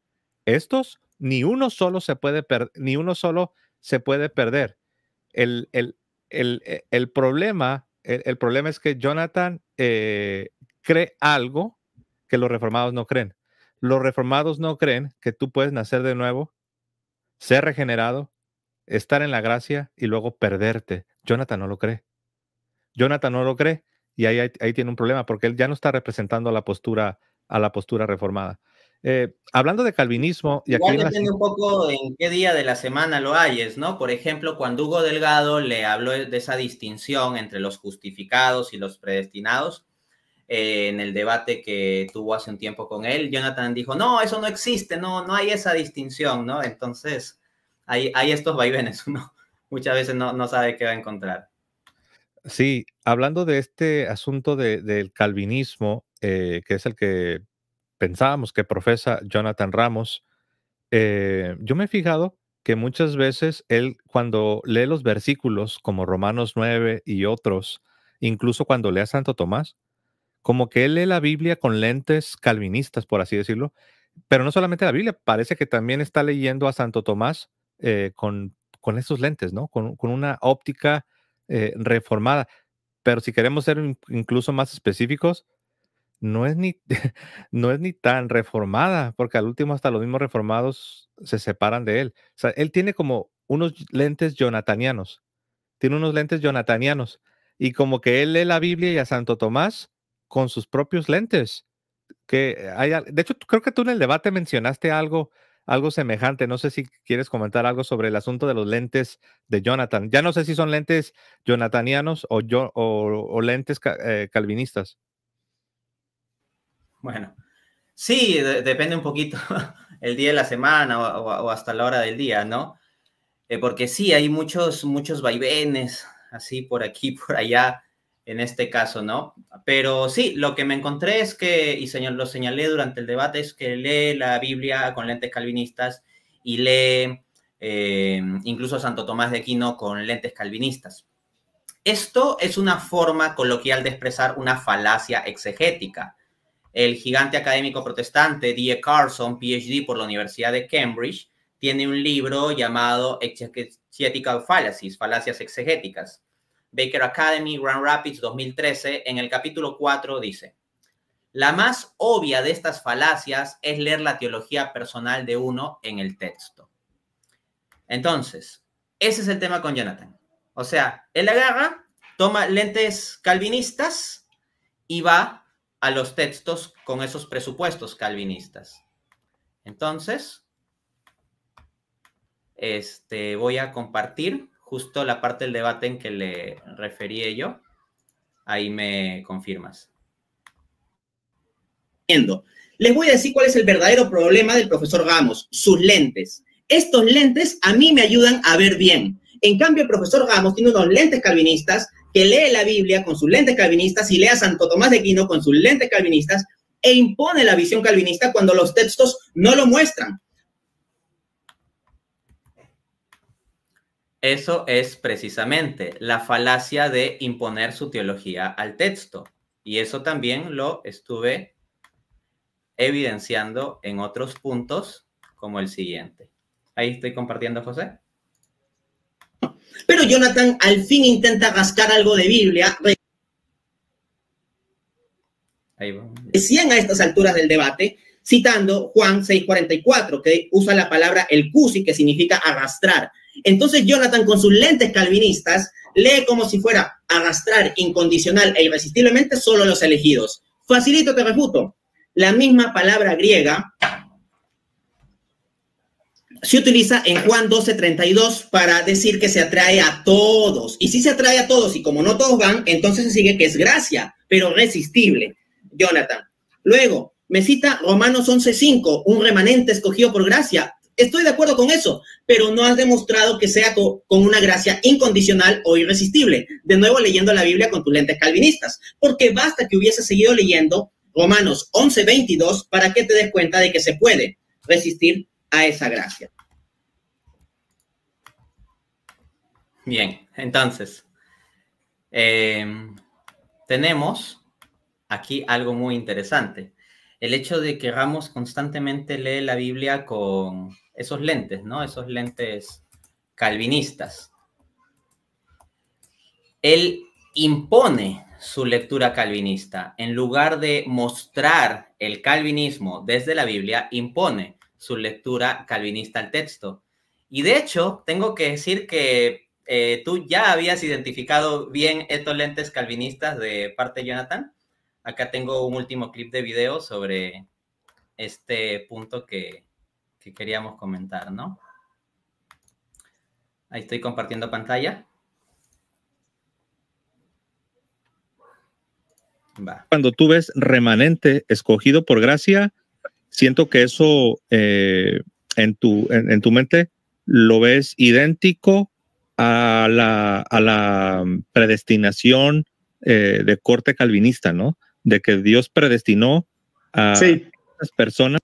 estos, ni uno solo se puede, ni uno solo se puede perder. El, e, problema, el, problema es que Jonathan eh, cree algo que los reformados no creen. Los reformados no creen que tú puedes nacer de nuevo, ser regenerado, estar en la gracia y luego perderte. Jonathan no lo cree. Jonathan no lo cree y ahí, ahí, tiene un problema porque él ya no está representando la postura, a la postura reformada. Eh, hablando de calvinismo... Y depende un poco en qué día de la semana lo hayes ¿no? Por ejemplo, cuando Hugo Delgado le habló de esa distinción entre los justificados y los predestinados, eh, en el debate que tuvo hace un tiempo con él, Jonathan dijo, no, eso no existe, no, no hay esa distinción, ¿no? Entonces, hay, hay estos vaivenes, uno muchas veces no, sabe qué va a encontrar. Sí, hablando de este asunto del calvinismo, eh, que es el que pensábamos que profesa Jonathan Ramos, eh, yo me he fijado que muchas veces él cuando lee los versículos como Romanos 9 y otros, incluso cuando lee a Santo Tomás, como que él lee la Biblia con lentes calvinistas, por así decirlo, pero no solamente la Biblia, parece que también está leyendo a Santo Tomás eh, con, con esos lentes, ¿no? Con, una óptica eh, reformada. Pero si queremos ser incluso más específicos, no es ni, no es ni tan reformada, porque al último hasta los mismos reformados se separan de él. O sea, él tiene como unos lentes jonatanianos, tiene unos lentes jonatanianos, y como que él lee la Biblia y a Santo Tomás con sus propios lentes. Que hay, de hecho, creo que tú en el debate mencionaste algo, algo semejante. No sé si quieres comentar algo sobre el asunto de los lentes de Jonathan. Ya no sé si son lentes jonatanianos o, o, lentes eh, calvinistas. Bueno, sí, depende un poquito el día de la semana o, hasta la hora del día, ¿no? Eh, porque sí, hay muchos, muchos vaivenes, así por aquí, por allá, en este caso, ¿no? Pero sí, lo que me encontré es que, y señor, lo señalé durante el debate, es que lee la Biblia con lentes calvinistas y lee eh, incluso Santo Tomás de Aquino con lentes calvinistas. Esto es una forma coloquial de expresar una falacia exegética. El gigante académico protestante Die Carson, PhD por la Universidad de Cambridge, tiene un libro llamado Exegetical Fallacies, Falacias Exegéticas. Baker Academy, Grand Rapids 2013, en el capítulo 4 dice, la más obvia de estas falacias es leer la teología personal de uno en el texto. Entonces, ese es el tema con Jonathan. O sea, él agarra, toma lentes calvinistas y va a los textos con esos presupuestos calvinistas. Entonces, este, voy a compartir justo la parte del debate en que le referí yo. Ahí me confirmas. Les voy a decir cuál es el verdadero problema del profesor Gamos, sus lentes. Estos lentes a mí me ayudan a ver bien. En cambio, el profesor Gamos tiene unos lentes calvinistas que lee la Biblia con sus lentes calvinistas y lee a Santo Tomás de Aquino con sus lentes calvinistas e impone la visión calvinista cuando los textos no lo muestran. Eso es precisamente la falacia de imponer su teología al texto. Y eso también lo estuve evidenciando en otros puntos como el siguiente. Ahí estoy compartiendo, José. Pero Jonathan al fin intenta rascar algo de Biblia. Recién a estas alturas del debate, citando Juan 6:44, que usa la palabra el cusi, que significa arrastrar. Entonces Jonathan, con sus lentes calvinistas, lee como si fuera arrastrar incondicional e irresistiblemente solo los elegidos. Facilito te refuto. La misma palabra griega se utiliza en Juan 12:32 para decir que se atrae a todos. Y si se atrae a todos y como no todos van, entonces se sigue que es gracia, pero resistible. Jonathan. Luego, me cita Romanos 11:5, un remanente escogido por gracia. Estoy de acuerdo con eso, pero no has demostrado que sea con una gracia incondicional o irresistible. De nuevo, leyendo la Biblia con tus lentes calvinistas, porque basta que hubiese seguido leyendo Romanos 11:22 para que te des cuenta de que se puede resistir a esa gracia. Bien, entonces, eh, tenemos aquí algo muy interesante. El hecho de que Ramos constantemente lee la Biblia con esos lentes, ¿no? Esos lentes calvinistas. Él impone su lectura calvinista. En lugar de mostrar el calvinismo desde la Biblia, impone su lectura calvinista al texto. Y de hecho, tengo que decir que eh, tú ya habías identificado bien estos lentes calvinistas de parte de Jonathan. Acá tengo un último clip de video sobre este punto que, que queríamos comentar, ¿no? Ahí estoy compartiendo pantalla. Cuando tú ves remanente escogido por gracia, siento que eso eh, en, tu, en, tu mente lo ves idéntico a la, a la predestinación eh, de corte calvinista, ¿no? De que Dios predestinó a las personas.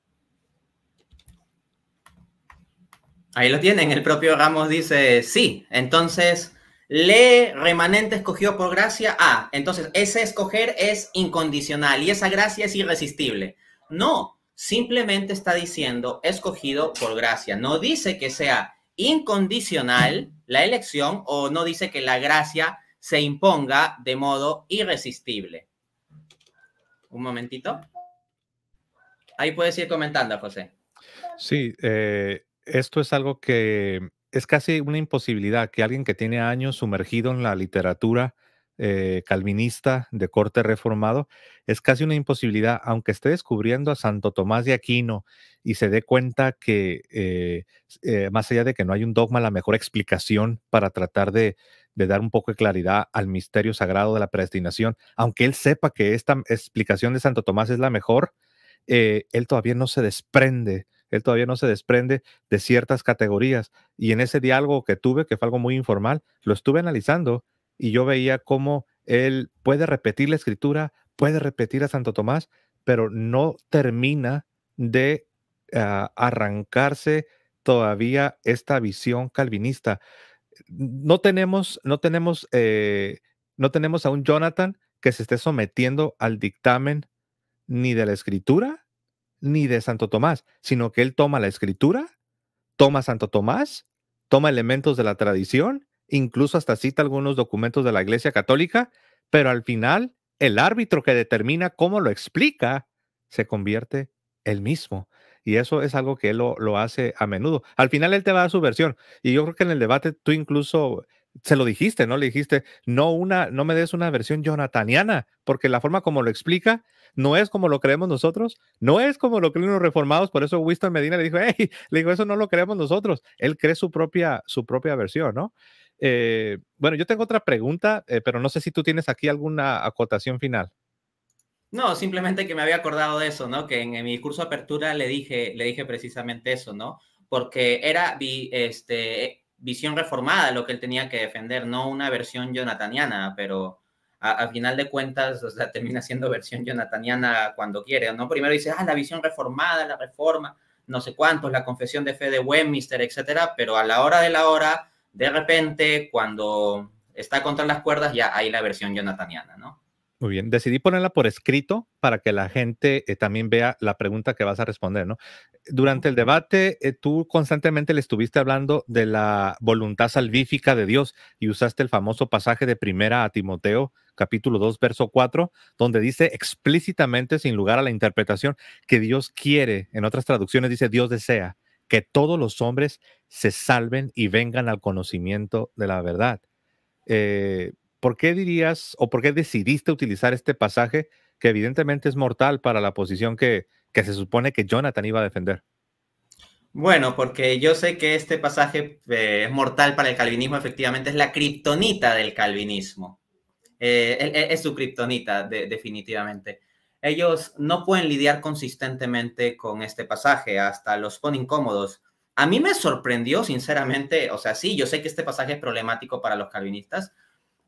Ahí lo tienen, el propio Ramos dice, sí, entonces le remanente escogió por gracia a, entonces ese escoger es incondicional y esa gracia es irresistible. No, simplemente está diciendo escogido por gracia. No dice que sea incondicional la elección o no dice que la gracia se imponga de modo irresistible. Un momentito. Ahí puedes ir comentando, José. Sí, eh, esto es algo que es casi una imposibilidad que alguien que tiene años sumergido en la literatura eh, calvinista de corte reformado, es casi una imposibilidad, aunque esté descubriendo a Santo Tomás de Aquino y se dé cuenta que, eh, eh, más allá de que no hay un dogma, la mejor explicación para tratar de, de, dar un poco de claridad al misterio sagrado de la predestinación, aunque él sepa que esta explicación de Santo Tomás es la mejor, él todavía no se desprende él todavía no se desprende de ciertas categorías. Y en ese diálogo que tuve, que fue algo muy informal, lo estuve analizando y yo veía cómo él puede repetir la escritura, puede repetir a Santo Tomás, pero no termina de ah, arrancarse todavía esta visión calvinista. No tenemos, no tenemos, eh, no tenemos a un Jonathan que se esté sometiendo al dictamen ni de la escritura ni de Santo Tomás, sino que él toma la escritura, toma Santo Tomás, toma elementos de la tradición incluso hasta cita algunos documentos de la Iglesia Católica, pero al final el árbitro que determina cómo lo explica se convierte él mismo. Y eso es algo que él lo, hace a menudo. Al final él te va a su versión. Y yo creo que en el debate tú incluso se lo dijiste, ¿no? Le dijiste, no, una, no me des una versión jonataniana, porque la forma como lo explica no es como lo creemos nosotros, no es como lo creen los reformados. Por eso Winston Medina le dijo, le dijo, eso no lo creemos nosotros. Él cree su propia, su propia versión, ¿no? Eh, bueno, yo tengo otra pregunta, eh, pero no sé si tú tienes aquí alguna acotación final. No, simplemente que me había acordado de eso, ¿no? Que en, mi curso de apertura le dije, le dije precisamente eso, ¿no? Porque era este, visión reformada lo que él tenía que defender, no una versión jonataniana, pero al final de cuentas, termina siendo versión jonataniana cuando quiere, ¿no? Primero dice, ah, la visión reformada, la reforma, no sé cuántos, la confesión de fe de Westminster, etcétera, pero a la hora de la hora de repente, cuando está contra las cuerdas, ya hay la versión jonataniana, ¿no? Muy bien, decidí ponerla por escrito para que la gente eh, también vea la pregunta que vas a responder, ¿no? Durante el debate, eh, tú constantemente le estuviste hablando de la voluntad salvífica de Dios y usaste el famoso pasaje de primera a Timoteo, capítulo 2, verso 4, donde dice explícitamente, sin lugar a la interpretación, que Dios quiere, en otras traducciones dice Dios desea que todos los hombres se salven y vengan al conocimiento de la verdad. Eh, ¿Por qué dirías o por qué decidiste utilizar este pasaje que evidentemente es mortal para la posición que, que se supone que Jonathan iba a defender? Bueno, porque yo sé que este pasaje eh, es mortal para el calvinismo, efectivamente es la criptonita del calvinismo. Eh, e, e, es, su criptonita, definitivamente ellos no pueden lidiar consistentemente con este pasaje, hasta los pone incómodos. A mí me sorprendió, sinceramente, o sea, sí, yo sé que este pasaje es problemático para los calvinistas,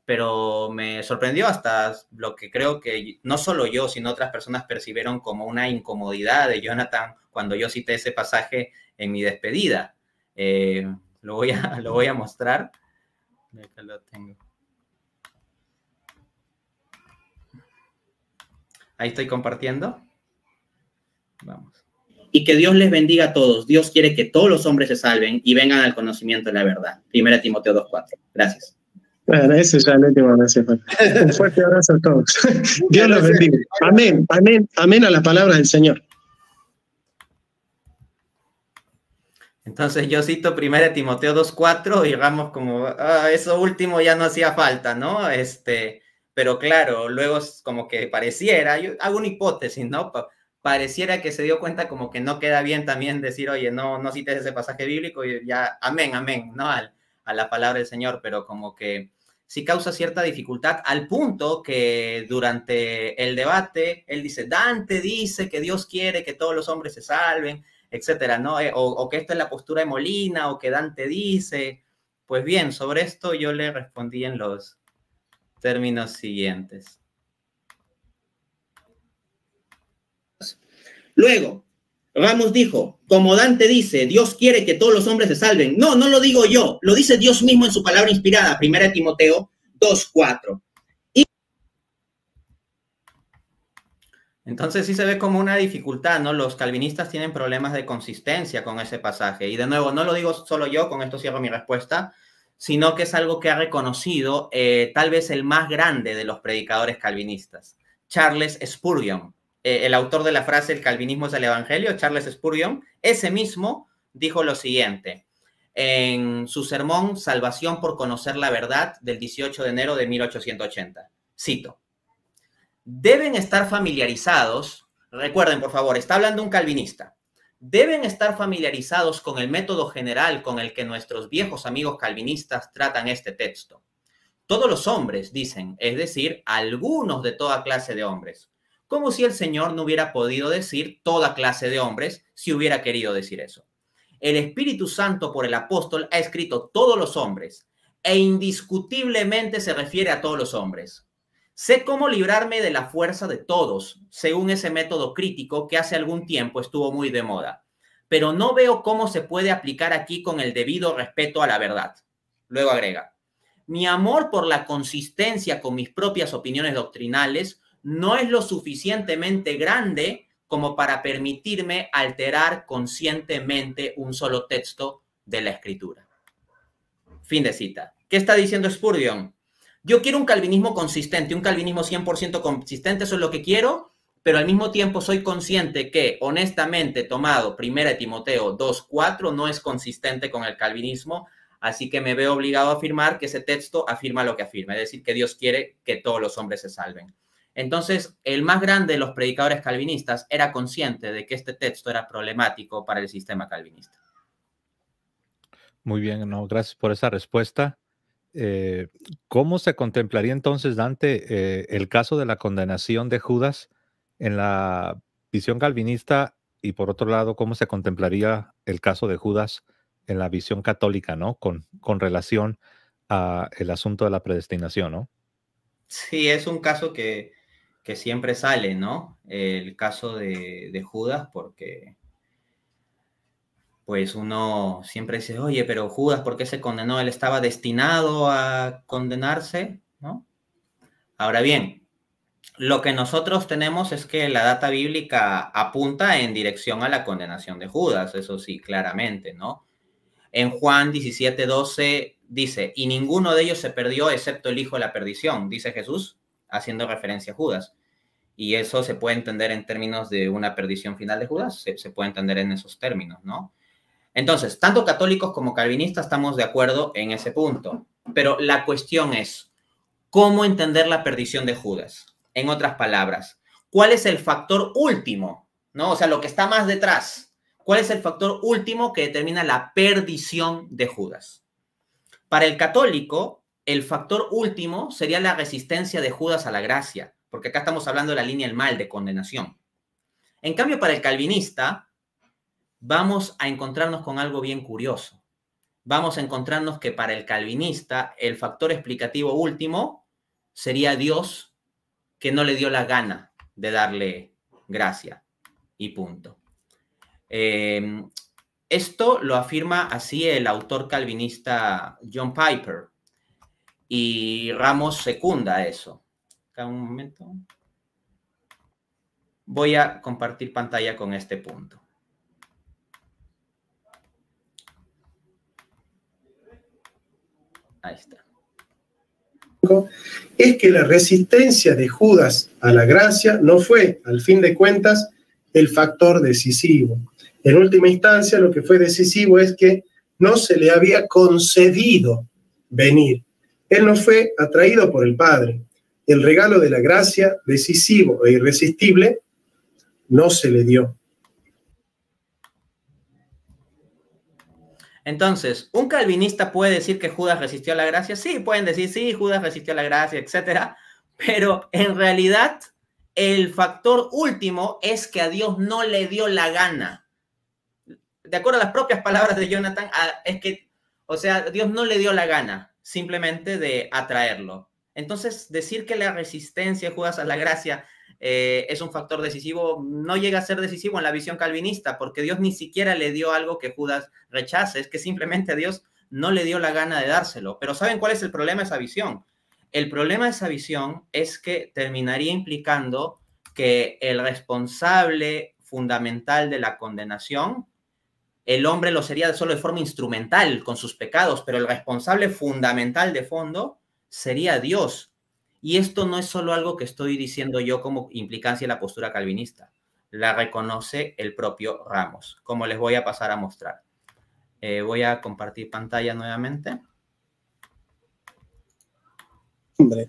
pero me sorprendió hasta lo que creo que no solo yo, sino otras personas percibieron como una incomodidad de Jonathan cuando yo cité ese pasaje en mi despedida. Eh, lo, voy a, lo voy a mostrar. Acá lo tengo. Ahí estoy compartiendo. Vamos. Y que Dios les bendiga a todos. Dios quiere que todos los hombres se salven y vengan al conocimiento de la verdad. Primera Timoteo 2.4. Gracias. Bueno, eso es pues. Un fuerte abrazo a todos. Dios los bendiga. Amén, amén, amén a la palabra del Señor. Entonces yo cito Primera Timoteo 2.4 y digamos como ah, eso último ya no hacía falta, ¿no? Este, pero claro, luego como que pareciera, yo hago una hipótesis, ¿no? pareciera que se dio cuenta como que no queda bien también decir, oye, no, no cites ese pasaje bíblico y ya, amén, amén, ¿no? Al, a la palabra del Señor, pero como que sí causa cierta dificultad al punto que durante el debate él dice, Dante dice que Dios quiere que todos los hombres se salven, etcétera, ¿no? Eh, o, o que esta es la postura de Molina, o que Dante dice. Pues bien, sobre esto yo le respondí en los, términos siguientes. Luego, Ramos dijo, como Dante dice, Dios quiere que todos los hombres se salven. No, no lo digo yo, lo dice Dios mismo en su palabra inspirada, 1 Timoteo 2.4. Entonces sí se ve como una dificultad, ¿no? Los calvinistas tienen problemas de consistencia con ese pasaje. Y de nuevo, no lo digo solo yo, con esto cierro mi respuesta sino que es algo que ha reconocido eh, tal vez el más grande de los predicadores calvinistas, Charles Spurgeon, eh, el autor de la frase El calvinismo es el Evangelio, Charles Spurgeon, ese mismo dijo lo siguiente en su sermón Salvación por conocer la verdad del 18 de enero de 1880. Cito, deben estar familiarizados, recuerden por favor, está hablando un calvinista, deben estar familiarizados con el método general con el que nuestros viejos amigos calvinistas tratan este texto. Todos los hombres, dicen, es decir, algunos de toda clase de hombres, como si el Señor no hubiera podido decir toda clase de hombres si hubiera querido decir eso. El Espíritu Santo por el apóstol ha escrito todos los hombres e indiscutiblemente se refiere a todos los hombres. Sé cómo librarme de la fuerza de todos, según ese método crítico que hace algún tiempo estuvo muy de moda, pero no veo cómo se puede aplicar aquí con el debido respeto a la verdad. Luego agrega, mi amor por la consistencia con mis propias opiniones doctrinales no es lo suficientemente grande como para permitirme alterar conscientemente un solo texto de la escritura. Fin de cita. ¿Qué está diciendo Spurgeon? Yo quiero un calvinismo consistente, un calvinismo 100% consistente, eso es lo que quiero, pero al mismo tiempo soy consciente que, honestamente, tomado 1 Timoteo 2.4 no es consistente con el calvinismo, así que me veo obligado a afirmar que ese texto afirma lo que afirma, es decir, que Dios quiere que todos los hombres se salven. Entonces, el más grande de los predicadores calvinistas era consciente de que este texto era problemático para el sistema calvinista. Muy bien, gracias por esa respuesta. Eh, ¿cómo se contemplaría entonces, Dante, eh, el caso de la condenación de Judas en la visión calvinista y por otro lado, cómo se contemplaría el caso de Judas en la visión católica, ¿no? Con, con relación a el asunto de la predestinación, ¿no? Sí, es un caso que, que siempre sale, ¿no? El caso de, de Judas, porque pues uno siempre dice, oye, pero Judas, ¿por qué se condenó? Él estaba destinado a condenarse, ¿no? Ahora bien, lo que nosotros tenemos es que la data bíblica apunta en dirección a la condenación de Judas, eso sí, claramente, ¿no? En Juan 17, 12 dice, y ninguno de ellos se perdió excepto el hijo de la perdición, dice Jesús, haciendo referencia a Judas. Y eso se puede entender en términos de una perdición final de Judas, se, se puede entender en esos términos, ¿no? Entonces, tanto católicos como calvinistas estamos de acuerdo en ese punto. Pero la cuestión es, ¿cómo entender la perdición de Judas? En otras palabras, ¿cuál es el factor último? ¿No? O sea, lo que está más detrás. ¿Cuál es el factor último que determina la perdición de Judas? Para el católico, el factor último sería la resistencia de Judas a la gracia, porque acá estamos hablando de la línea del mal, de condenación. En cambio, para el calvinista, vamos a encontrarnos con algo bien curioso. Vamos a encontrarnos que para el calvinista el factor explicativo último sería Dios que no le dio la gana de darle gracia y punto. Em, esto lo afirma así el autor calvinista John Piper y Ramos secunda eso. un momento. Voy a compartir pantalla con este punto. Es que la resistencia de Judas a la gracia no fue, al fin de cuentas, el factor decisivo. En última instancia, lo que fue decisivo es que no se le había concedido venir. Él no fue atraído por el Padre. El regalo de la gracia, decisivo e irresistible, no se le dio. Entonces, ¿un calvinista puede decir que Judas resistió a la gracia? Sí, pueden decir, sí, Judas resistió a la gracia, etc. Pero en realidad, el factor último es que a Dios no le dio la gana. De acuerdo a las propias palabras de Jonathan, es que, o sea, Dios no le dio la gana simplemente de atraerlo. Entonces, decir que la resistencia de Judas a la gracia eh, es un factor decisivo, no llega a ser decisivo en la visión calvinista, porque Dios ni siquiera le dio algo que Judas rechace, es que simplemente Dios no le dio la gana de dárselo. Pero ¿saben cuál es el problema de esa visión? El problema de esa visión es que terminaría implicando que el responsable fundamental de la condenación, el hombre lo sería solo de forma instrumental con sus pecados, pero el responsable fundamental de fondo sería Dios, y esto no es solo algo que estoy diciendo yo como implicancia de la postura calvinista, la reconoce el propio Ramos, como les voy a pasar a mostrar. Eh, voy a compartir pantalla nuevamente. Hombre.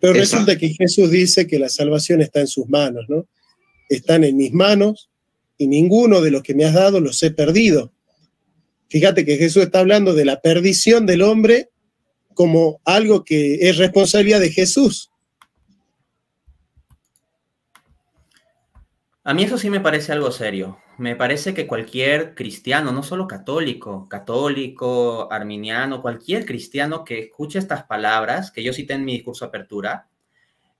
Pero resulta que Jesús dice que la salvación está en sus manos, ¿no? Están en mis manos y ninguno de los que me has dado los he perdido. Fíjate que Jesús está hablando de la perdición del hombre como algo que es responsabilidad de Jesús. A mí eso sí me parece algo serio. Me parece que cualquier cristiano, no solo católico, católico, arminiano, cualquier cristiano que escuche estas palabras, que yo cité en mi discurso de apertura,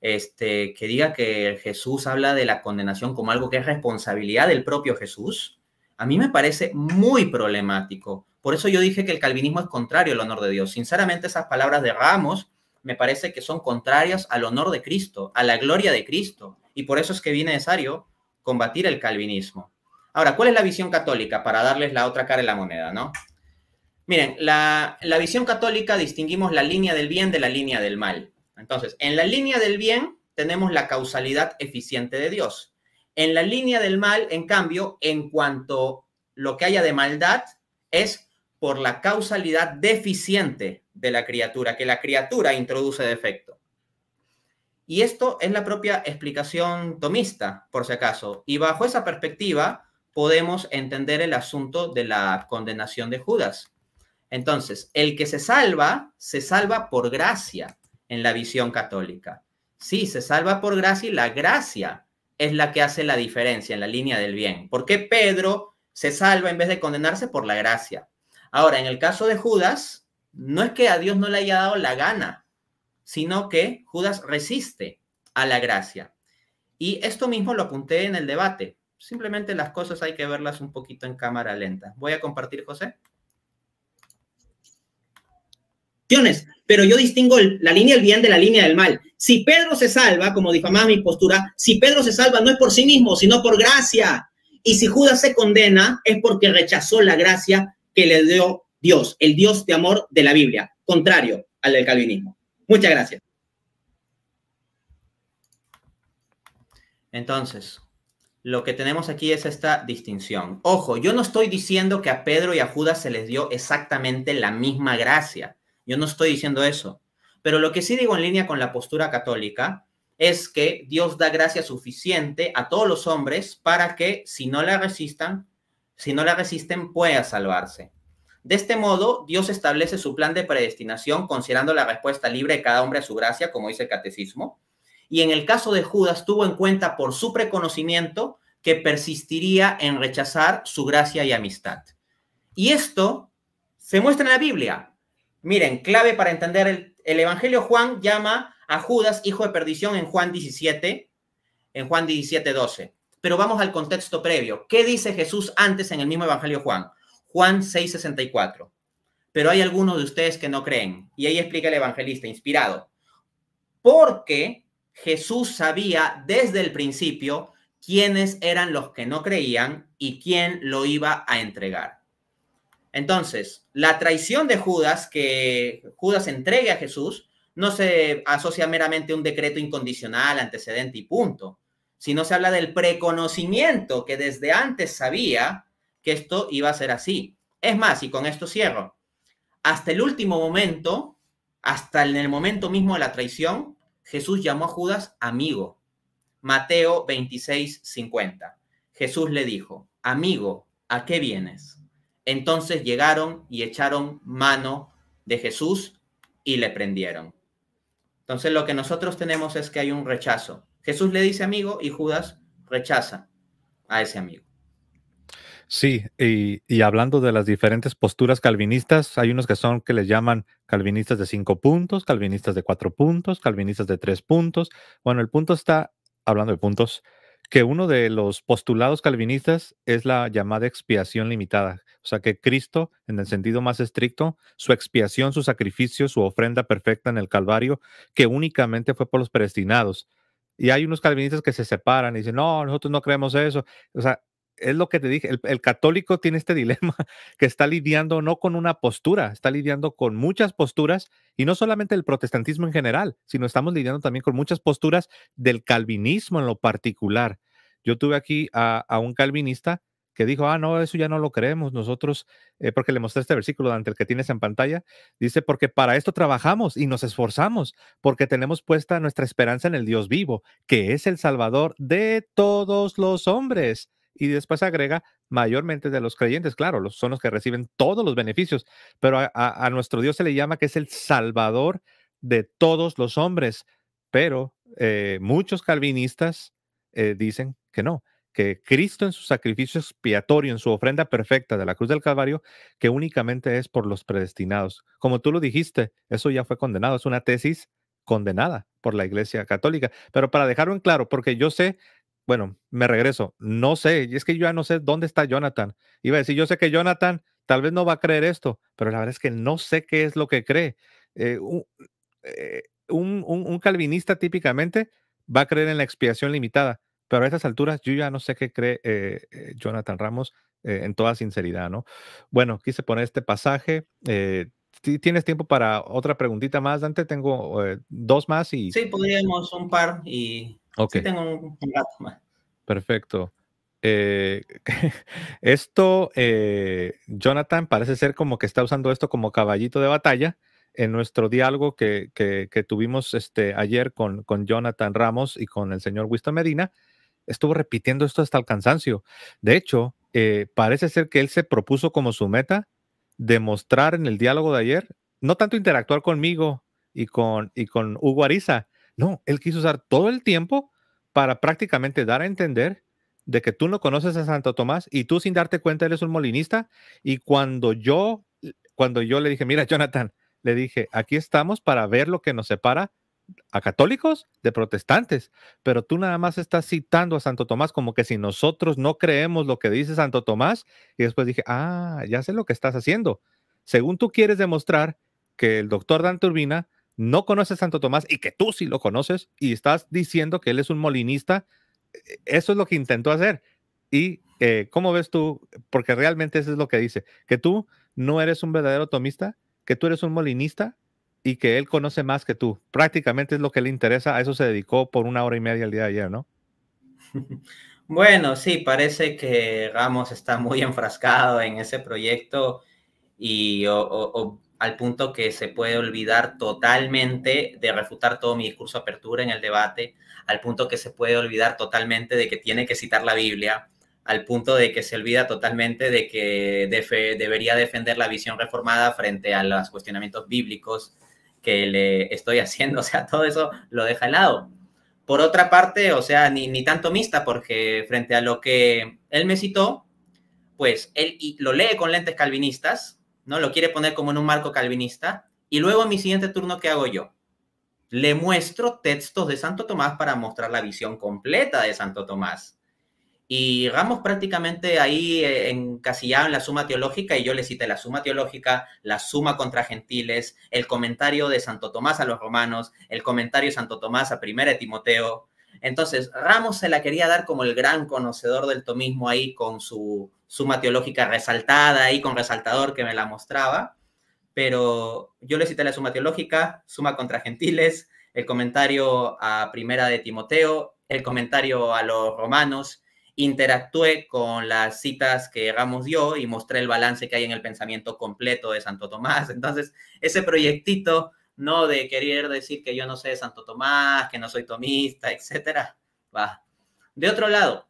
este, que diga que Jesús habla de la condenación como algo que es responsabilidad del propio Jesús, a mí me parece muy problemático, por eso yo dije que el calvinismo es contrario al honor de Dios. Sinceramente, esas palabras de Ramos me parece que son contrarias al honor de Cristo, a la gloria de Cristo. Y por eso es que viene necesario combatir el calvinismo. Ahora, ¿cuál es la visión católica? Para darles la otra cara de la moneda, ¿no? Miren, la, la visión católica distinguimos la línea del bien de la línea del mal. Entonces, en la línea del bien tenemos la causalidad eficiente de Dios. En la línea del mal, en cambio, en cuanto lo que haya de maldad, es por la causalidad deficiente de la criatura, que la criatura introduce defecto. Y esto es la propia explicación tomista, por si acaso. Y bajo esa perspectiva podemos entender el asunto de la condenación de Judas. Entonces, el que se salva, se salva por gracia en la visión católica. Sí, se salva por gracia y la gracia es la que hace la diferencia en la línea del bien. ¿Por qué Pedro se salva en vez de condenarse por la gracia? Ahora, en el caso de Judas, no es que a Dios no le haya dado la gana, sino que Judas resiste a la gracia. Y esto mismo lo apunté en el debate. Simplemente las cosas hay que verlas un poquito en cámara lenta. Voy a compartir, José. Pero yo distingo la línea del bien de la línea del mal. Si Pedro se salva, como difamaba mi postura, si Pedro se salva no es por sí mismo, sino por gracia. Y si Judas se condena es porque rechazó la gracia que le dio Dios, el Dios de amor de la Biblia, contrario al del calvinismo. Muchas gracias. Entonces, lo que tenemos aquí es esta distinción. Ojo, yo no estoy diciendo que a Pedro y a Judas se les dio exactamente la misma gracia. Yo no estoy diciendo eso. Pero lo que sí digo en línea con la postura católica es que Dios da gracia suficiente a todos los hombres para que, si no la resistan, si no la resisten, puede salvarse. De este modo, Dios establece su plan de predestinación considerando la respuesta libre de cada hombre a su gracia, como dice el catecismo. Y en el caso de Judas, tuvo en cuenta por su preconocimiento que persistiría en rechazar su gracia y amistad. Y esto se muestra en la Biblia. Miren, clave para entender el, Evangelio, Juan llama a Judas hijo de perdición en Juan 17, en Juan 17, 12. Pero vamos al contexto previo. ¿Qué dice Jesús antes en el mismo Evangelio Juan? Juan 6:64. Pero hay algunos de ustedes que no creen. Y ahí explica el evangelista, inspirado. Porque Jesús sabía desde el principio quiénes eran los que no creían y quién lo iba a entregar. Entonces, la traición de Judas, que Judas entregue a Jesús, no se asocia meramente a un decreto incondicional, antecedente y punto si no se habla del preconocimiento que desde antes sabía que esto iba a ser así. Es más, y con esto cierro, hasta el último momento, hasta en el momento mismo de la traición, Jesús llamó a Judas amigo. Mateo 26, 50. Jesús le dijo, amigo, ¿a qué vienes? Entonces llegaron y echaron mano de Jesús y le prendieron. Entonces lo que nosotros tenemos es que hay un rechazo. Jesús le dice amigo y Judas rechaza a ese amigo. Sí, y, hablando de las diferentes posturas calvinistas, hay unos que son que les llaman calvinistas de cinco puntos, calvinistas de cuatro puntos, calvinistas de tres puntos. Bueno, el punto está, hablando de puntos, que uno de los postulados calvinistas es la llamada expiación limitada. O sea, que Cristo, en el sentido más estricto, su expiación, su sacrificio, su ofrenda perfecta en el Calvario, que únicamente fue por los predestinados. Y hay unos calvinistas que se separan y dicen, no, nosotros no creemos eso. O sea, es lo que te dije, el, católico tiene este dilema que está lidiando no con una postura, está lidiando con muchas posturas y no solamente el protestantismo en general, sino estamos lidiando también con muchas posturas del calvinismo en lo particular. Yo tuve aquí a un calvinista que dijo, ah, no, eso ya no lo creemos nosotros, eh, porque le mostré este versículo ante el que tienes en pantalla, dice, porque para esto trabajamos y nos esforzamos, porque tenemos puesta nuestra esperanza en el Dios vivo, que es el Salvador de todos los hombres. Y después agrega, mayormente de los creyentes, claro, los, son los que reciben todos los beneficios, pero a, nuestro Dios se le llama que es el Salvador de todos los hombres, pero eh, muchos calvinistas eh, dicen que no, que Cristo en su sacrificio expiatorio, en su ofrenda perfecta de la cruz del Calvario, que únicamente es por los predestinados. Como tú lo dijiste, eso ya fue condenado, es una tesis condenada por la Iglesia Católica. Pero para dejarlo en claro, porque yo sé, bueno, me regreso, no sé, y es que yo ya no sé dónde está Jonathan. Iba a decir, yo sé que Jonathan tal vez no va a creer esto, pero la verdad es que no sé qué es lo que cree. Eh, eh, un calvinista típicamente va a creer en la expiación limitada pero a estas alturas yo ya no sé qué cree eh, eh, Jonathan Ramos eh, en toda sinceridad, ¿no? Bueno, quise poner este pasaje. ¿Tienes tiempo para otra preguntita más, Dante? Tengo dos más y... Sí, podríamos un par y... Ok. Sí, tengo un, rato más. Perfecto. esto, Jonathan, parece ser como que está usando esto como caballito de batalla en nuestro diálogo que, tuvimos este, ayer con, con, Jonathan Ramos y con el señor Winston Medina estuvo repitiendo esto hasta el cansancio. De hecho, eh, parece ser que él se propuso como su meta demostrar en el diálogo de ayer, no tanto interactuar conmigo y con, y con Hugo Ariza, no, él quiso usar todo el tiempo para prácticamente dar a entender de que tú no conoces a Santo Tomás y tú sin darte cuenta eres un molinista. Y cuando yo, cuando yo le dije, mira, Jonathan, le dije, aquí estamos para ver lo que nos separa a católicos de protestantes, pero tú nada más estás citando a Santo Tomás como que si nosotros no creemos lo que dice Santo Tomás, y después dije, ah, ya sé lo que estás haciendo. Según tú quieres demostrar que el doctor Dante Urbina no conoce a Santo Tomás y que tú sí lo conoces y estás diciendo que él es un molinista, eh, eso es lo que intentó hacer. ¿Y eh, cómo ves tú? Porque realmente eso es lo que dice, que tú no eres un verdadero tomista, que tú eres un molinista, y que él conoce más que tú. Prácticamente es lo que le interesa, a eso se dedicó por una hora y media el día de ayer, ¿no? Bueno, sí, parece que Ramos está muy enfrascado en ese proyecto y al punto que se puede olvidar totalmente de refutar todo mi discurso de apertura en el debate, al punto que se puede olvidar totalmente de que tiene que citar la Biblia, al punto de que se olvida totalmente de que debería defender la visión reformada frente a los cuestionamientos bíblicos que le estoy haciendo, o sea, todo eso lo deja al lado. Por otra parte, o sea, ni, ni tanto mixta, porque frente a lo que él me citó, pues él lo lee con lentes calvinistas, ¿no? Lo quiere poner como en un marco calvinista. Y luego en mi siguiente turno, ¿qué hago yo? Le muestro textos de Santo Tomás para mostrar la visión completa de Santo Tomás. Y Ramos prácticamente ahí eh, encasillaba en la suma teológica, y yo le cité la suma teológica, la suma contra gentiles, el comentario de Santo Tomás a los romanos, el comentario de Santo Tomás a Primera de Timoteo. Entonces, Ramos se la quería dar como el gran conocedor del tomismo ahí con su suma teológica resaltada y con resaltador que me la mostraba, pero yo le cité la suma teológica, suma contra gentiles, el comentario a Primera de Timoteo, el comentario a los romanos, interactué con las citas que hagamos yo y mostré el balance que hay en el pensamiento completo de Santo Tomás. Entonces, ese proyectito, ¿no? De querer decir que yo no sé de Santo Tomás, que no soy tomista, etcétera, va. De otro lado,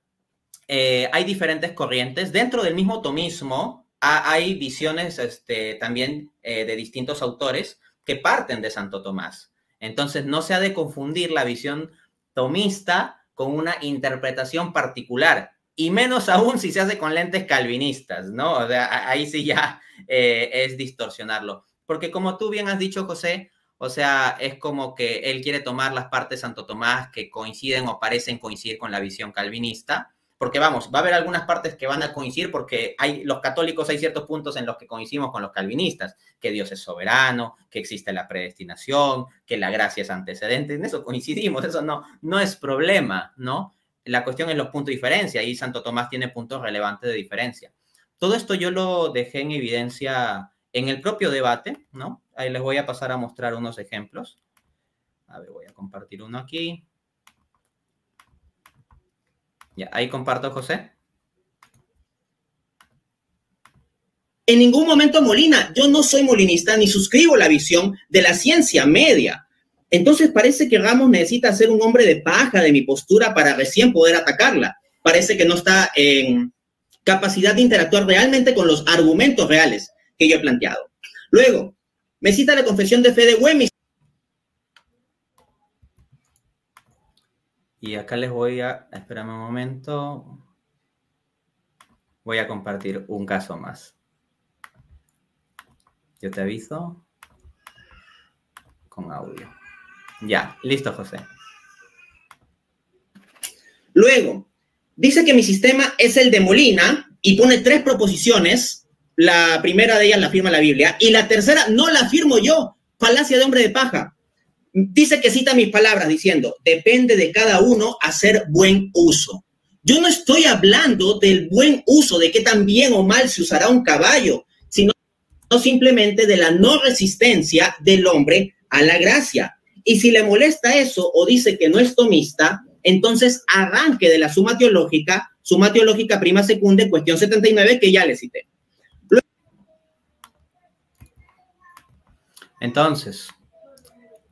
eh, hay diferentes corrientes. Dentro del mismo tomismo hay visiones este, también eh, de distintos autores que parten de Santo Tomás. Entonces, no se ha de confundir la visión tomista con una interpretación particular, y menos aún si se hace con lentes calvinistas, ¿no? O sea, ahí sí ya eh, es distorsionarlo. Porque como tú bien has dicho, José, o sea, es como que él quiere tomar las partes Santo Tomás que coinciden o parecen coincidir con la visión calvinista, porque vamos, va a haber algunas partes que van a coincidir porque hay los católicos hay ciertos puntos en los que coincidimos con los calvinistas, que Dios es soberano, que existe la predestinación, que la gracia es antecedente, en eso coincidimos, eso no no es problema, ¿no? La cuestión es los puntos de diferencia y Santo Tomás tiene puntos relevantes de diferencia. Todo esto yo lo dejé en evidencia en el propio debate, ¿no? Ahí les voy a pasar a mostrar unos ejemplos. A ver, voy a compartir uno aquí ahí comparto, José. En ningún momento Molina, yo no soy molinista ni suscribo la visión de la ciencia media. Entonces parece que Ramos necesita ser un hombre de paja de mi postura para recién poder atacarla. Parece que no está en capacidad de interactuar realmente con los argumentos reales que yo he planteado. Luego, me cita la confesión de fe de Y acá les voy a, espérame un momento, voy a compartir un caso más. Yo te aviso con audio. Ya, listo José. Luego, dice que mi sistema es el de Molina y pone tres proposiciones. La primera de ellas la firma la Biblia y la tercera no la firmo yo, falacia de hombre de paja dice que cita mis palabras diciendo, depende de cada uno hacer buen uso. Yo no estoy hablando del buen uso, de que tan bien o mal se usará un caballo, sino simplemente de la no resistencia del hombre a la gracia. Y si le molesta eso o dice que no es tomista, entonces arranque de la suma teológica, suma teológica prima secunde, cuestión 79, que ya le cité. Entonces,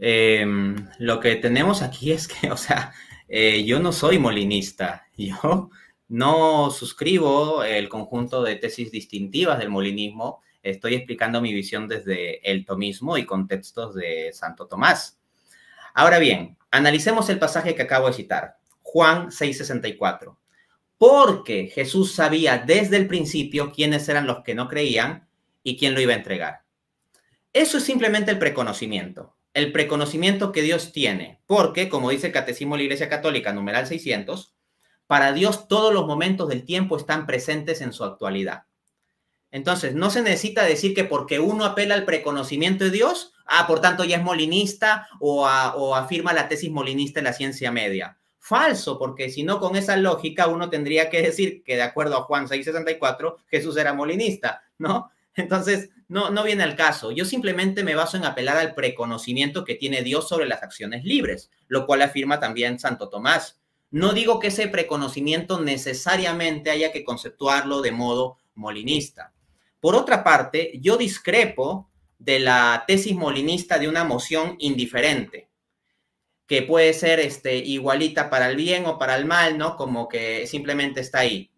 Em, lo que tenemos aquí es que, o sea, eh, yo no soy molinista, yo no suscribo el conjunto de tesis distintivas del molinismo, estoy explicando mi visión desde el tomismo y contextos de Santo Tomás. Ahora bien, analicemos el pasaje que acabo de citar, Juan 6:64. Porque Jesús sabía desde el principio quiénes eran los que no creían y quién lo iba a entregar. Eso es simplemente el preconocimiento el preconocimiento que Dios tiene, porque, como dice el Catecismo de la Iglesia Católica, numeral 600, para Dios todos los momentos del tiempo están presentes en su actualidad. Entonces, no se necesita decir que porque uno apela al preconocimiento de Dios, ah, por tanto ya es molinista o, o afirma la tesis molinista en la ciencia media. Falso, porque si no, con esa lógica uno tendría que decir que de acuerdo a Juan 6:64, Jesús era molinista, ¿no? Entonces, no, no viene al caso. Yo simplemente me baso en apelar al preconocimiento que tiene Dios sobre las acciones libres, lo cual afirma también Santo Tomás. No digo que ese preconocimiento necesariamente haya que conceptuarlo de modo molinista. Por otra parte, yo discrepo de la tesis molinista de una moción indiferente, que puede ser este, igualita para el bien o para el mal, ¿no? Como que simplemente está ahí.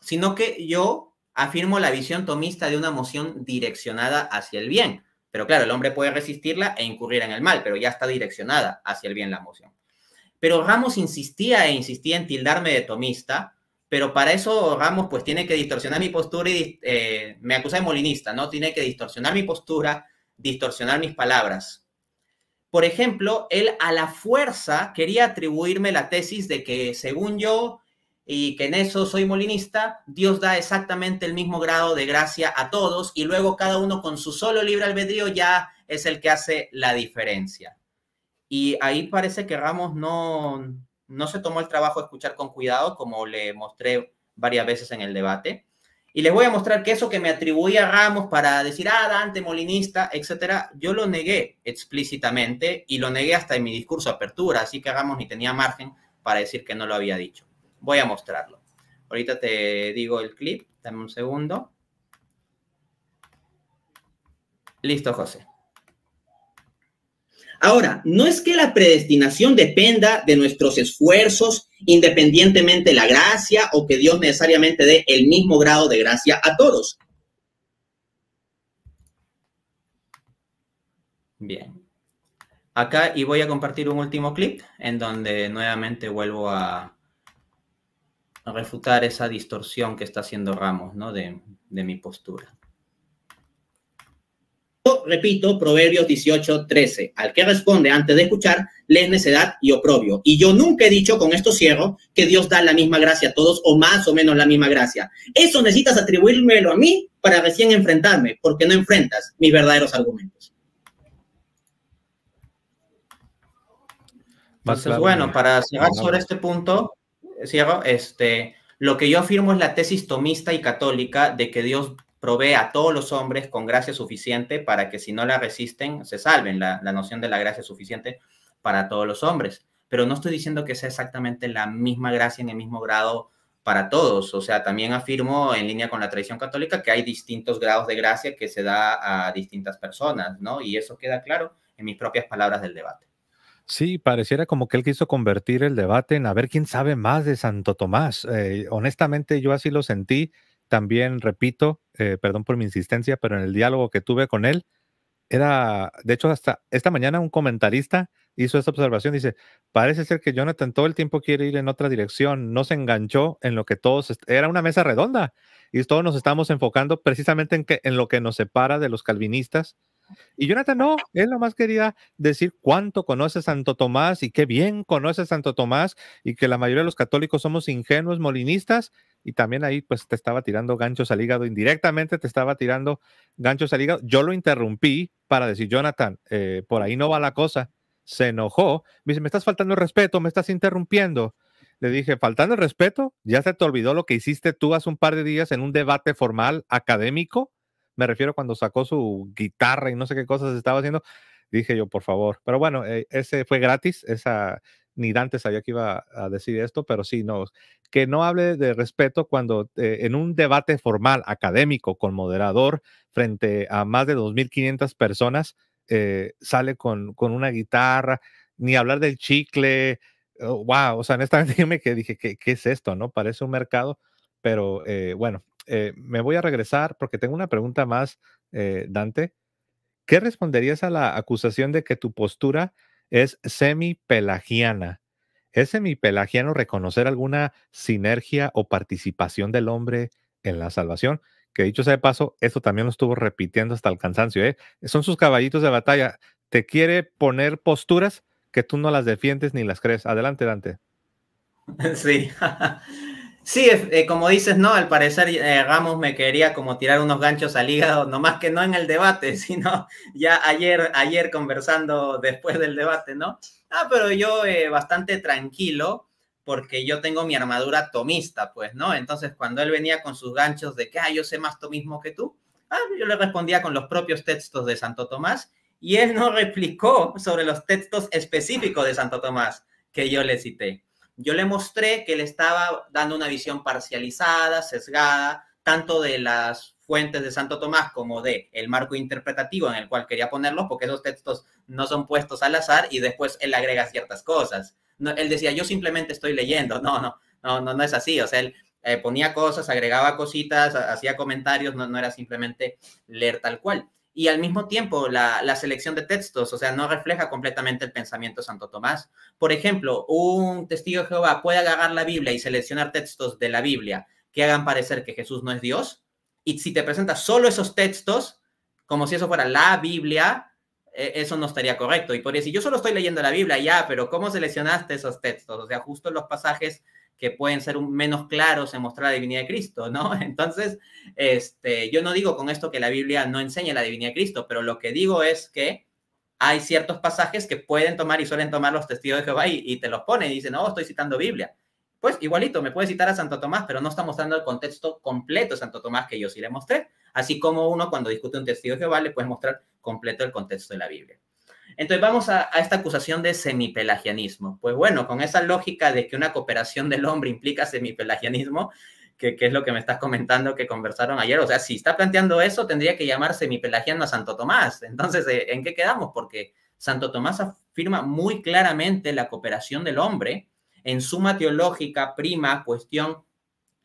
Sino que yo afirmo la visión tomista de una emoción direccionada hacia el bien. Pero claro, el hombre puede resistirla e incurrir en el mal, pero ya está direccionada hacia el bien la moción. Pero Ramos insistía e insistía en tildarme de tomista, pero para eso Ramos pues tiene que distorsionar mi postura y eh, me acusa de molinista, ¿no? Tiene que distorsionar mi postura, distorsionar mis palabras. Por ejemplo, él a la fuerza quería atribuirme la tesis de que según yo y que en eso soy molinista, Dios da exactamente el mismo grado de gracia a todos y luego cada uno con su solo libre albedrío ya es el que hace la diferencia. Y ahí parece que Ramos no, no se tomó el trabajo de escuchar con cuidado, como le mostré varias veces en el debate. Y les voy a mostrar que eso que me atribuía Ramos para decir, ah, Dante, molinista, etcétera, yo lo negué explícitamente y lo negué hasta en mi discurso de apertura, así que Ramos ni tenía margen para decir que no lo había dicho voy a mostrarlo. Ahorita te digo el clip, dame un segundo. Listo, José. Ahora, no es que la predestinación dependa de nuestros esfuerzos, independientemente de la gracia, o que Dios necesariamente dé el mismo grado de gracia a todos. Bien. Acá y voy a compartir un último clip en donde nuevamente vuelvo a, refutar esa distorsión que está haciendo Ramos ¿no? de, mi postura. Repito, Proverbios 18, 13. Al que responde antes de escuchar, le es necedad y oprobio. Y yo nunca he dicho, con esto cierro, que Dios da la misma gracia a todos o más o menos la misma gracia. Eso necesitas atribuírmelo a mí para recién enfrentarme, porque no enfrentas mis verdaderos argumentos. bueno, para cerrar sobre este punto, cierro, este, lo que yo afirmo es la tesis tomista y católica de que Dios provee a todos los hombres con gracia suficiente para que si no la resisten, se salven, la, la noción de la gracia suficiente para todos los hombres. Pero no estoy diciendo que sea exactamente la misma gracia en el mismo grado para todos. O sea, también afirmo en línea con la tradición católica que hay distintos grados de gracia que se da a distintas personas, ¿no? Y eso queda claro en mis propias palabras del debate. Sí, pareciera como que él quiso convertir el debate en a ver quién sabe más de Santo Tomás. Eh, honestamente, yo así lo sentí. También, repito, eh, perdón por mi insistencia, pero en el diálogo que tuve con él, era, de hecho, hasta esta mañana un comentarista hizo esta observación, dice, parece ser que Jonathan todo el tiempo quiere ir en otra dirección, no se enganchó en lo que todos, era una mesa redonda y todos nos estamos enfocando precisamente en, que, en lo que nos separa de los calvinistas y Jonathan no, él más quería decir cuánto conoce Santo Tomás y qué bien conoce Santo Tomás y que la mayoría de los católicos somos ingenuos molinistas y también ahí pues te estaba tirando ganchos al hígado, indirectamente te estaba tirando ganchos al hígado. Yo lo interrumpí para decir, Jonathan, eh, por ahí no va la cosa. Se enojó, me dice, me estás faltando el respeto, me estás interrumpiendo. Le dije, faltando el respeto, ya se te olvidó lo que hiciste tú hace un par de días en un debate formal académico me refiero cuando sacó su guitarra y no sé qué cosas estaba haciendo, dije yo, por favor. Pero bueno, eh, ese fue gratis, esa ni Dante sabía que iba a decir esto, pero sí, no, que no hable de respeto cuando eh, en un debate formal, académico, con moderador, frente a más de 2.500 personas, eh, sale con, con, una guitarra, ni hablar del chicle, wow, oh, o sea, honestamente dime que dije, ¿qué, ¿qué, es esto? ¿No? Parece un mercado, pero bueno, eh, me voy a regresar porque tengo una pregunta más, eh, Dante. ¿Qué responderías a la acusación de que tu postura es semi-pelagiana? ¿Es semi-pelagiano reconocer alguna sinergia o participación del hombre en la salvación? Que dicho sea de paso, eso también lo estuvo repitiendo hasta el cansancio. ¿eh? Son sus caballitos de batalla. Te quiere poner posturas que tú no las defiendes ni las crees. Adelante, Dante. Sí. Sí, eh, como dices, no, al parecer eh, Ramos me quería como tirar unos ganchos al hígado, más que no en el debate, sino ya ayer, ayer conversando después del debate, ¿no? Ah, pero yo eh, bastante tranquilo porque yo tengo mi armadura tomista, pues, ¿no? Entonces, cuando él venía con sus ganchos de que, ah, yo sé más tomismo que tú, ah, yo le respondía con los propios textos de Santo Tomás y él no replicó sobre los textos específicos de Santo Tomás que yo le cité. Yo le mostré que le estaba dando una visión parcializada, sesgada, tanto de las fuentes de Santo Tomás como de el marco interpretativo en el cual quería ponerlos, porque esos textos no son puestos al azar y después él agrega ciertas cosas. No, él decía, yo simplemente estoy leyendo. No, no, no, no, no es así. O sea, él eh, ponía cosas, agregaba cositas, hacía comentarios, no era simplemente leer tal cual y al mismo tiempo la, selección de textos, o sea, no refleja completamente el pensamiento de Santo Tomás. Por ejemplo, un testigo de Jehová puede agarrar la Biblia y seleccionar textos de la Biblia que hagan parecer que Jesús no es Dios, y si te presentas solo esos textos, como si eso fuera la Biblia, eh, eso no estaría correcto. Y por decir, yo solo estoy leyendo la Biblia, ya, pero ¿cómo seleccionaste esos textos? O sea, justo los pasajes que pueden ser menos claros en mostrar la divinidad de Cristo, ¿no? Entonces, este, yo no digo con esto que la Biblia no enseña la divinidad de Cristo, pero lo que digo es que hay ciertos pasajes que pueden tomar y suelen tomar los testigos de Jehová y, te los ponen y dicen, no, oh, estoy citando Biblia. Pues igualito, me puede citar a Santo Tomás, pero no está mostrando el contexto completo de Santo Tomás que yo sí le mostré. Así como uno cuando discute un testigo de Jehová le puede mostrar completo el contexto de la Biblia. Entonces vamos a, esta acusación de semipelagianismo. Pues bueno, con esa lógica de que una cooperación del hombre implica semipelagianismo, que, que, es lo que me estás comentando que conversaron ayer, o sea, si está planteando eso, tendría que llamar semipelagiano a Santo Tomás. Entonces, eh, ¿en qué quedamos? Porque Santo Tomás afirma muy claramente la cooperación del hombre en suma teológica prima cuestión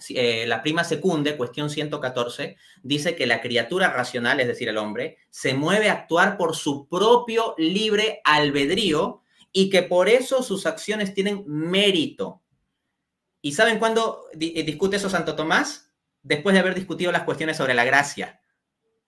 eh, la prima secunde, cuestión 114, dice que la criatura racional, es decir, el hombre, se mueve a actuar por su propio libre albedrío y que por eso sus acciones tienen mérito. ¿Y saben cuándo eh, discute eso Santo Tomás? Después de haber discutido las cuestiones sobre la gracia.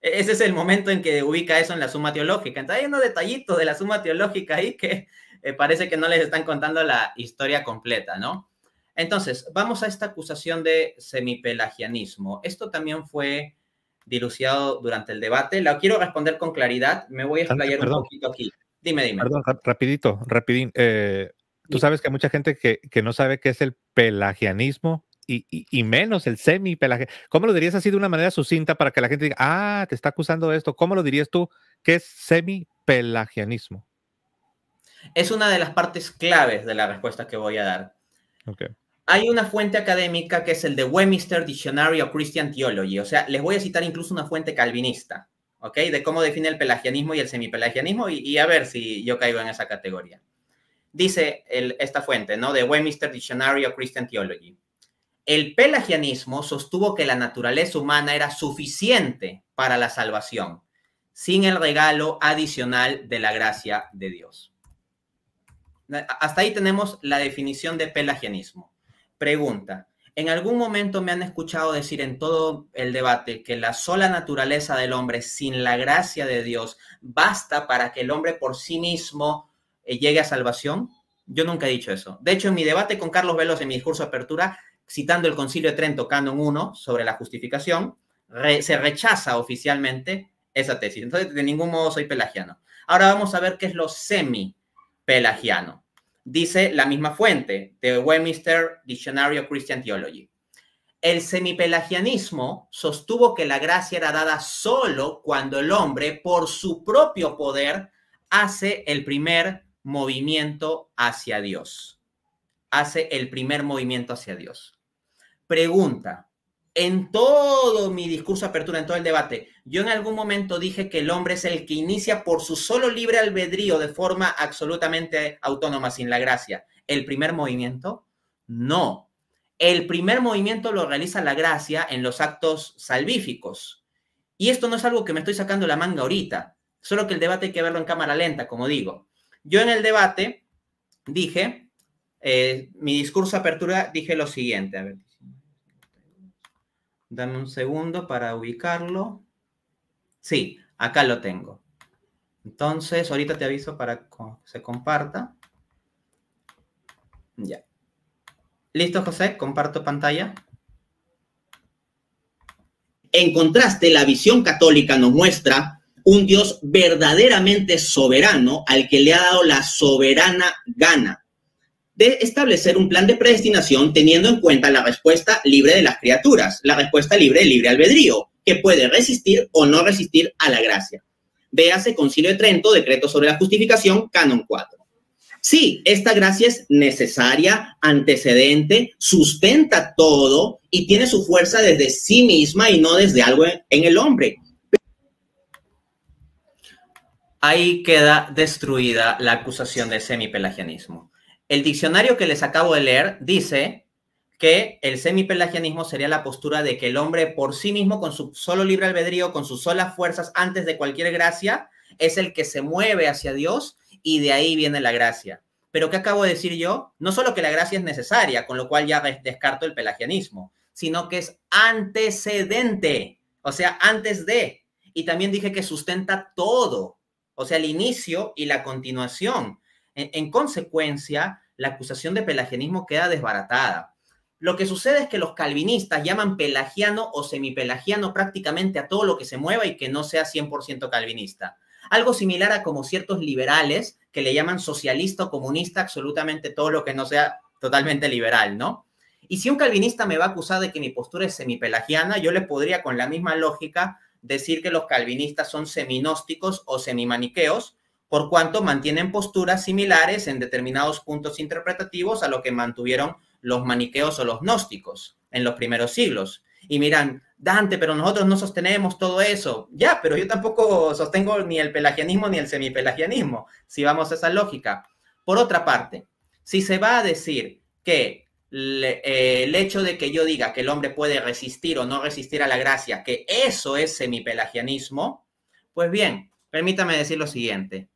E, ese es el momento en que ubica eso en la suma teológica. Entonces hay unos detallitos de la suma teológica ahí que eh, parece que no les están contando la historia completa, ¿no? Entonces, vamos a esta acusación de semipelagianismo. Esto también fue diluciado durante el debate. La quiero responder con claridad. Me voy a explayar un poquito aquí. Dime, dime. Perdón, rapidito, rapidín. Eh, tú sabes que hay mucha gente que, no sabe qué es el pelagianismo y, menos el semipelagianismo. ¿Cómo lo dirías así de una manera sucinta para que la gente diga, ah, te está acusando de esto? ¿Cómo lo dirías tú? ¿Qué es semipelagianismo? Es una de las partes claves de la respuesta que voy a dar. Okay. Hay una fuente académica que es el de Westminster Dictionary of Christian Theology. O sea, les voy a citar incluso una fuente calvinista, ¿ok? De cómo define el pelagianismo y el semipelagianismo y, y a ver si yo caigo en esa categoría. Dice esta fuente, ¿no? De Westminster Dictionary of Christian Theology. El pelagianismo sostuvo que la naturaleza humana era suficiente para la salvación, sin el regalo adicional de la gracia de Dios. Hasta ahí tenemos la definición de pelagianismo. Pregunta. ¿En algún momento me han escuchado decir en todo el debate que la sola naturaleza del hombre sin la gracia de Dios basta para que el hombre por sí mismo eh, llegue a salvación? Yo nunca he dicho eso. De hecho, en mi debate con Carlos Velos, en mi discurso de apertura, citando el Concilio de Trento, Canon 1, sobre la justificación, se rechaza oficialmente esa tesis. Entonces, de ningún modo soy pelagiano. Ahora vamos a ver qué es lo semi-pelagiano. Dice la misma fuente, The Westminster Dictionary of Christian Theology. El semipelagianismo sostuvo que la gracia era dada solo cuando el hombre, por su propio poder, hace el primer movimiento hacia Dios. Hace el primer movimiento hacia Dios. Pregunta, en todo mi discurso de apertura, en todo el debate, yo en algún momento dije que el hombre es el que inicia por su solo libre albedrío de forma absolutamente autónoma, sin la gracia. ¿El primer movimiento? No. El primer movimiento lo realiza la gracia en los actos salvíficos. Y esto no es algo que me estoy sacando la manga ahorita, solo que el debate hay que verlo en cámara lenta, como digo. Yo en el debate dije, eh, mi discurso de apertura dije lo siguiente, a ver, Dame un segundo para ubicarlo. Sí, acá lo tengo. Entonces, ahorita te aviso para que se comparta. Ya. ¿Listo, José? Comparto pantalla. En contraste, la visión católica nos muestra un Dios verdaderamente soberano al que le ha dado la soberana gana de establecer un plan de predestinación teniendo en cuenta la respuesta libre de las criaturas, la respuesta libre de libre albedrío, que puede resistir o no resistir a la gracia. Véase Concilio de Trento, Decreto sobre la Justificación, Canon 4. Sí, esta gracia es necesaria, antecedente, sustenta todo y tiene su fuerza desde sí misma y no desde algo en el hombre. Ahí queda destruida la acusación de semipelagianismo. El diccionario que les acabo de leer dice que el semipelagianismo sería la postura de que el hombre por sí mismo, con su solo libre albedrío, con sus solas fuerzas, antes de cualquier gracia, es el que se mueve hacia Dios y de ahí viene la gracia. Pero ¿qué acabo de decir yo? No solo que la gracia es necesaria, con lo cual ya descarto el pelagianismo, sino que es antecedente, o sea, antes de. Y también dije que sustenta todo, o sea, el inicio y la continuación. En, en consecuencia, la acusación de pelagianismo queda desbaratada. Lo que sucede es que los calvinistas llaman pelagiano o semipelagiano prácticamente a todo lo que se mueva y que no sea 100% calvinista. Algo similar a como ciertos liberales que le llaman socialista o comunista absolutamente todo lo que no sea totalmente liberal, ¿no? Y si un calvinista me va a acusar de que mi postura es semipelagiana, yo le podría con la misma lógica decir que los calvinistas son seminósticos o semimaniqueos, por cuanto mantienen posturas similares en determinados puntos interpretativos a lo que mantuvieron los maniqueos o los gnósticos en los primeros siglos. Y miran, Dante, pero nosotros no sostenemos todo eso. Ya, pero yo tampoco sostengo ni el pelagianismo ni el semipelagianismo, si vamos a esa lógica. Por otra parte, si se va a decir que eh, el hecho de que yo diga que el hombre puede resistir o no resistir a la gracia, que eso es semipelagianismo, pues bien, permítame decir lo siguiente.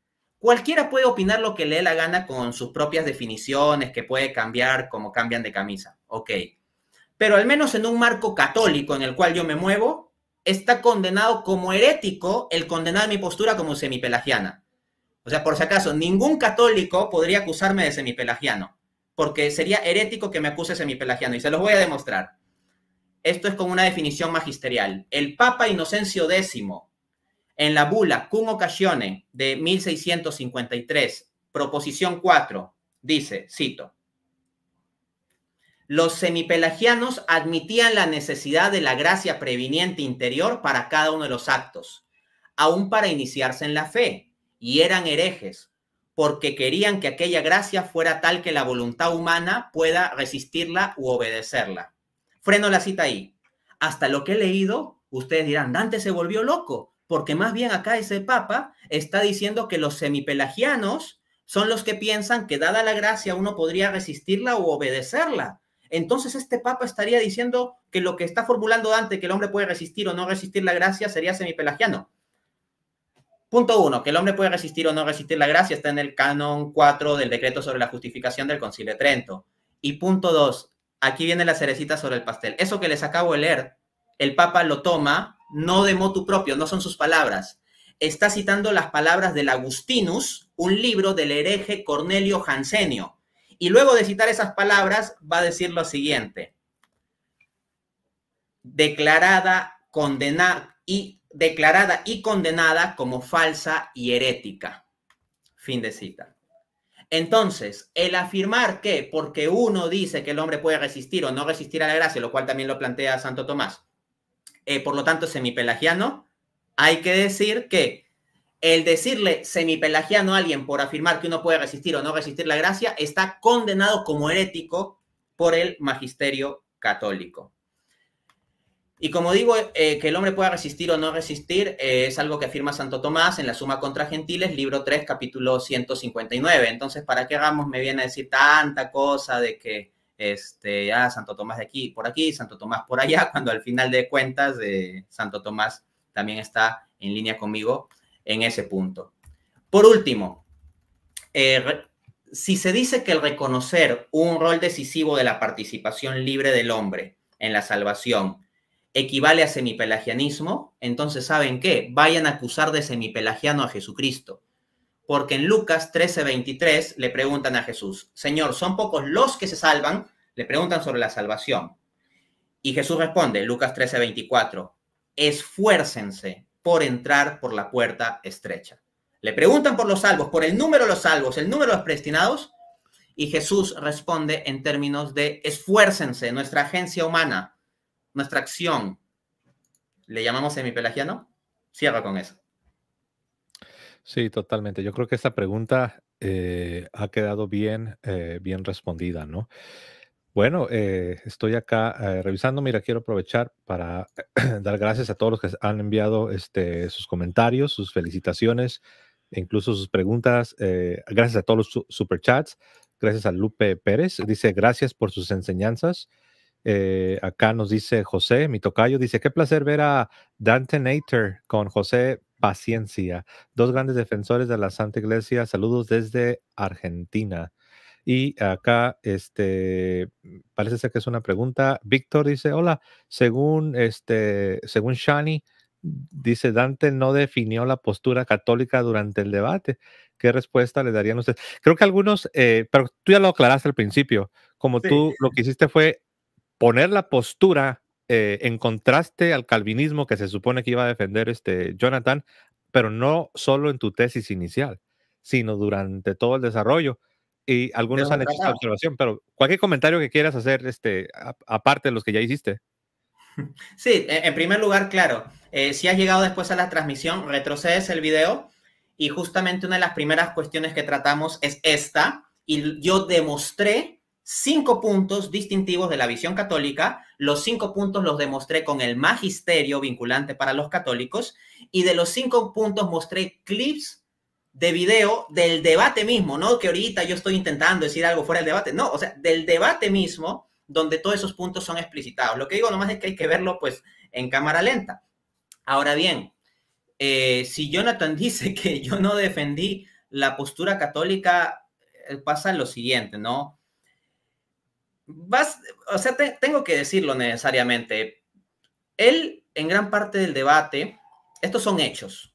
Cualquiera puede opinar lo que le dé la gana con sus propias definiciones, que puede cambiar como cambian de camisa. Ok. Pero al menos en un marco católico en el cual yo me muevo, está condenado como herético el condenar mi postura como semipelagiana. O sea, por si acaso, ningún católico podría acusarme de semipelagiano, porque sería herético que me acuse semipelagiano, y se los voy a demostrar. Esto es como una definición magisterial. El Papa Inocencio X, en la bula cum occasione de 1653, proposición 4, dice, cito, los semipelagianos admitían la necesidad de la gracia previniente interior para cada uno de los actos, aun para iniciarse en la fe, y eran herejes, porque querían que aquella gracia fuera tal que la voluntad humana pueda resistirla u obedecerla. Freno la cita ahí. Hasta lo que he leído, ustedes dirán, Dante se volvió loco porque más bien acá ese papa está diciendo que los semipelagianos son los que piensan que dada la gracia uno podría resistirla o obedecerla. Entonces este papa estaría diciendo que lo que está formulando Dante, que el hombre puede resistir o no resistir la gracia, sería semipelagiano. Punto uno, que el hombre puede resistir o no resistir la gracia está en el canon 4 del decreto sobre la justificación del concilio de Trento. Y punto dos, aquí viene la cerecita sobre el pastel. Eso que les acabo de leer, el papa lo toma no de motu propio, no son sus palabras. Está citando las palabras del Agustinus, un libro del hereje Cornelio Jansenio. Y luego de citar esas palabras, va a decir lo siguiente. Declarada, y, declarada y condenada como falsa y herética. Fin de cita. Entonces, el afirmar que porque uno dice que el hombre puede resistir o no resistir a la gracia, lo cual también lo plantea Santo Tomás, eh, por lo tanto semipelagiano, hay que decir que el decirle semipelagiano a alguien por afirmar que uno puede resistir o no resistir la gracia está condenado como herético por el magisterio católico. Y como digo, eh, que el hombre pueda resistir o no resistir eh, es algo que afirma Santo Tomás en la Suma contra Gentiles, libro 3, capítulo 159. Entonces, ¿para qué hagamos? me viene a decir tanta cosa de que este, ah, Santo Tomás de aquí, por aquí, Santo Tomás por allá, cuando al final de cuentas eh, Santo Tomás también está en línea conmigo en ese punto. Por último, eh, si se dice que el reconocer un rol decisivo de la participación libre del hombre en la salvación equivale a semipelagianismo, entonces ¿saben qué? Vayan a acusar de semipelagiano a Jesucristo porque en Lucas 13:23 le preguntan a Jesús, Señor, ¿son pocos los que se salvan? Le preguntan sobre la salvación. Y Jesús responde, Lucas 13:24, esfuércense por entrar por la puerta estrecha. Le preguntan por los salvos, por el número de los salvos, el número de los predestinados, y Jesús responde en términos de esfuércense, nuestra agencia humana, nuestra acción. ¿Le llamamos semipelagiano? Cierra con eso. Sí, totalmente. Yo creo que esta pregunta eh, ha quedado bien, eh, bien respondida, ¿no? Bueno, eh, estoy acá revisando. Mira, quiero aprovechar para dar gracias a todos los que han enviado este, sus comentarios, sus felicitaciones, e incluso sus preguntas. gracias a todos los superchats. Gracias a Lupe Pérez. Dice, gracias por sus enseñanzas. acá nos dice José, mi tocayo, dice, qué placer ver a Dante Nater con José Paciencia, dos grandes defensores de la Santa Iglesia. Saludos desde Argentina. Y acá, este, mm, parece ser que es una pregunta. Víctor dice, hola, según, este, según Shani, dice Dante no definió la postura católica durante el debate. ¿Qué respuesta le darían ustedes? Creo que algunos, eh, pero tú ya lo aclaraste al principio, como tú lo que hiciste fue poner la postura eh, en contraste al calvinismo que se supone que iba a defender este Jonathan, pero no solo en tu tesis inicial, sino durante todo el desarrollo. Y algunos han hecho esta observación, pero cualquier comentario que quieras hacer, este, aparte de los que ya hiciste. Sí, e, en primer lugar, claro, eh, si has llegado después a la transmisión, retrocedes el video y justamente una de las primeras cuestiones que tratamos es esta, y yo demostré cinco puntos distintivos de la visión católica. Los cinco puntos los demostré con el magisterio vinculante para los católicos y de los cinco puntos mostré clips de video del debate mismo, no que ahorita yo estoy intentando decir algo fuera del debate, no, o sea, del debate mismo donde todos esos puntos son explicitados. Lo que digo nomás es que hay que verlo pues en cámara lenta. Ahora bien, eh, si Jonathan dice que yo no defendí la postura católica, eh, pasa lo siguiente, ¿no? vas, o sea, tengo que decirlo necesariamente. Él, en gran parte del debate, estos son hechos.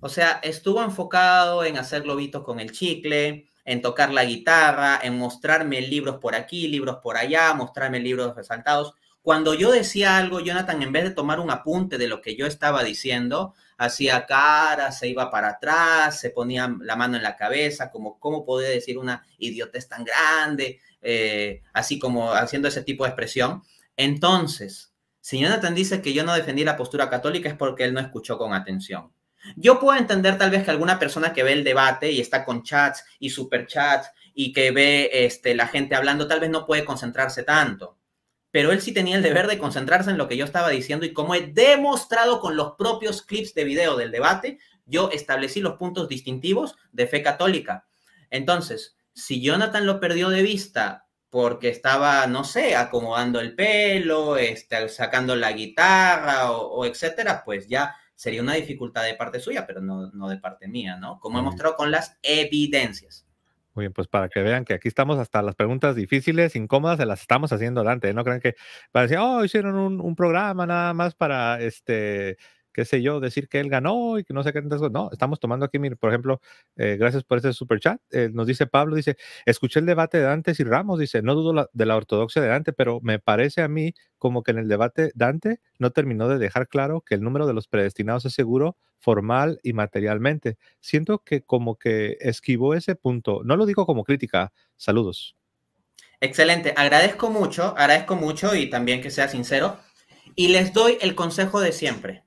O sea, estuvo enfocado en hacer globitos con el chicle, en tocar la guitarra, en mostrarme libros por aquí, libros por allá, mostrarme libros resaltados. Cuando yo decía algo, Jonathan, en vez de tomar un apunte de lo que yo estaba diciendo, hacía cara, se iba para atrás, se ponía la mano en la cabeza, como cómo podía decir una idiotez tan grande. Eh, así como haciendo ese tipo de expresión. Entonces, si Jonathan dice que yo no defendí la postura católica es porque él no escuchó con atención. Yo puedo entender tal vez que alguna persona que ve el debate y está con chats y superchats y que ve este, la gente hablando, tal vez no puede concentrarse tanto. Pero él sí tenía el deber de concentrarse en lo que yo estaba diciendo y como he demostrado con los propios clips de video del debate, yo establecí los puntos distintivos de fe católica. Entonces, si Jonathan lo perdió de vista porque estaba, no sé, acomodando el pelo, este, sacando la guitarra o, etcétera, pues ya sería una dificultad de parte suya, pero no, de parte mía, ¿no? Como he mostrado con las evidencias. Muy bien, pues para que vean que aquí estamos hasta las preguntas difíciles, incómodas, se las estamos haciendo adelante. ¿eh? No crean que para decir, oh, hicieron un, un programa nada más para este qué sé yo, decir que él ganó y que no sé qué tantas No, estamos tomando aquí, por ejemplo, eh, gracias por este super chat. Eh, nos dice Pablo, dice, escuché el debate de Dante y Ramos, dice, no dudo de la ortodoxia de Dante, pero me parece a mí como que en el debate Dante no terminó de dejar claro que el número de los predestinados es seguro formal y materialmente. Siento que como que esquivó ese punto. No lo digo como crítica. Saludos. Excelente. Agradezco mucho, agradezco mucho y también que sea sincero. Y les doy el consejo de siempre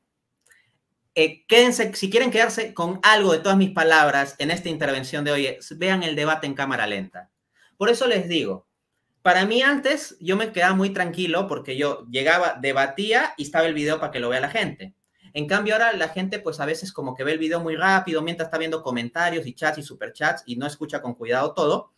eh, si quieren quedarse con algo de todas mis palabras en esta intervención de hoy, eh, vean el debate en cámara lenta. Por eso les digo, para mí antes yo me quedaba muy tranquilo porque yo llegaba, debatía y estaba el video para que lo vea la gente. En cambio ahora la gente pues a veces como que ve el video muy rápido mientras está viendo comentarios y chats y superchats y no escucha con cuidado todo.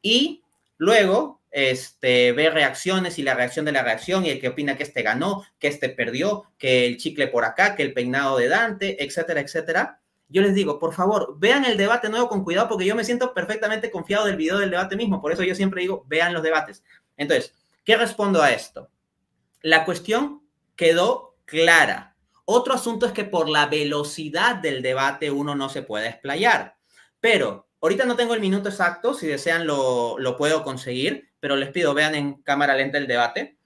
Y luego este, ve reacciones y la reacción de la reacción y el que opina que este ganó, que este perdió, que el chicle por acá, que el peinado de Dante, etcétera, etcétera. Yo les digo, por favor, vean el debate nuevo con cuidado porque yo me siento perfectamente confiado del video del debate mismo. Por eso yo siempre digo, vean los debates. Entonces, ¿qué respondo a esto? La cuestión quedó clara. Otro asunto es que por la velocidad del debate uno no se puede explayar. Pero ahorita no tengo el minuto exacto, si desean lo, lo puedo conseguir, pero les pido, vean en cámara lenta el debate.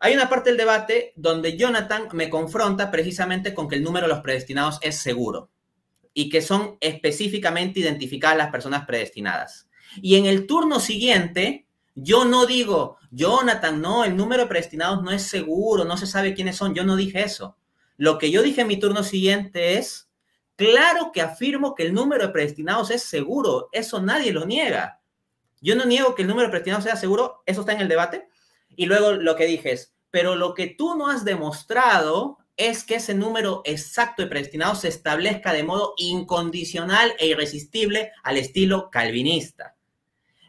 Hay una parte del debate donde Jonathan me confronta precisamente con que el número de los predestinados es seguro y que son específicamente identificadas las personas predestinadas. Y en el turno siguiente, yo no digo, Jonathan, no, el número de predestinados no es seguro, no se sabe quiénes son, yo no dije eso. Lo que yo dije en mi turno siguiente es, claro que afirmo que el número de predestinados es seguro, eso nadie lo niega. Yo no niego que el número predestinado sea seguro, eso está en el debate. Y luego lo que dije es, pero lo que tú no has demostrado es que ese número exacto de predestinados se establezca de modo incondicional e irresistible al estilo calvinista.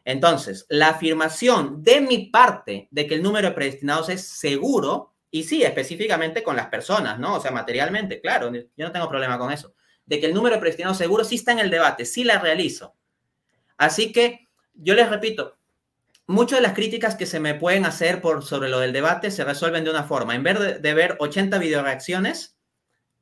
Entonces, la afirmación de mi parte de que el número de predestinados es seguro, y sí, específicamente con las personas, ¿no? O sea, materialmente, claro, yo no tengo problema con eso, de que el número predestinado seguro sí está en el debate, sí la realizo. Así que yo les repito, muchas de las críticas que se me pueden hacer por, sobre lo del debate se resuelven de una forma. En vez de, ver 80 videoreacciones,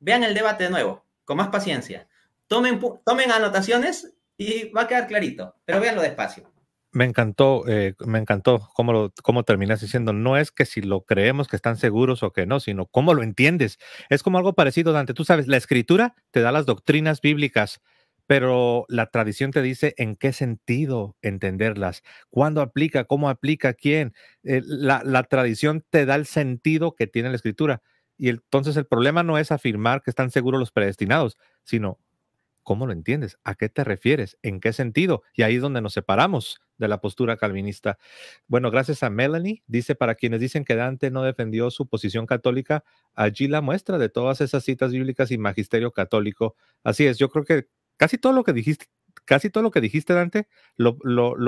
vean el debate de nuevo, con más paciencia. Tomen, tomen anotaciones y va a quedar clarito, pero véanlo despacio. Me encantó, eh, me encantó cómo, lo, cómo terminas diciendo, no es que si lo creemos que están seguros o que no, sino cómo lo entiendes. Es como algo parecido, Dante. Tú sabes, la escritura te da las doctrinas bíblicas, pero la tradición te dice en qué sentido entenderlas, cuándo aplica, cómo aplica, quién. Eh, la, tradición te da el sentido que tiene la escritura. Y entonces el problema no es afirmar que están seguros los predestinados, sino cómo lo entiendes, a qué te refieres, en qué sentido. Y ahí es donde nos separamos de la postura calvinista. Bueno, gracias a Melanie, dice, para quienes dicen que Dante no defendió su posición católica, allí la muestra de todas esas citas bíblicas y magisterio católico. Así es, yo creo que casi todo lo que dijiste, casi todo lo que dijiste, Dante, lo,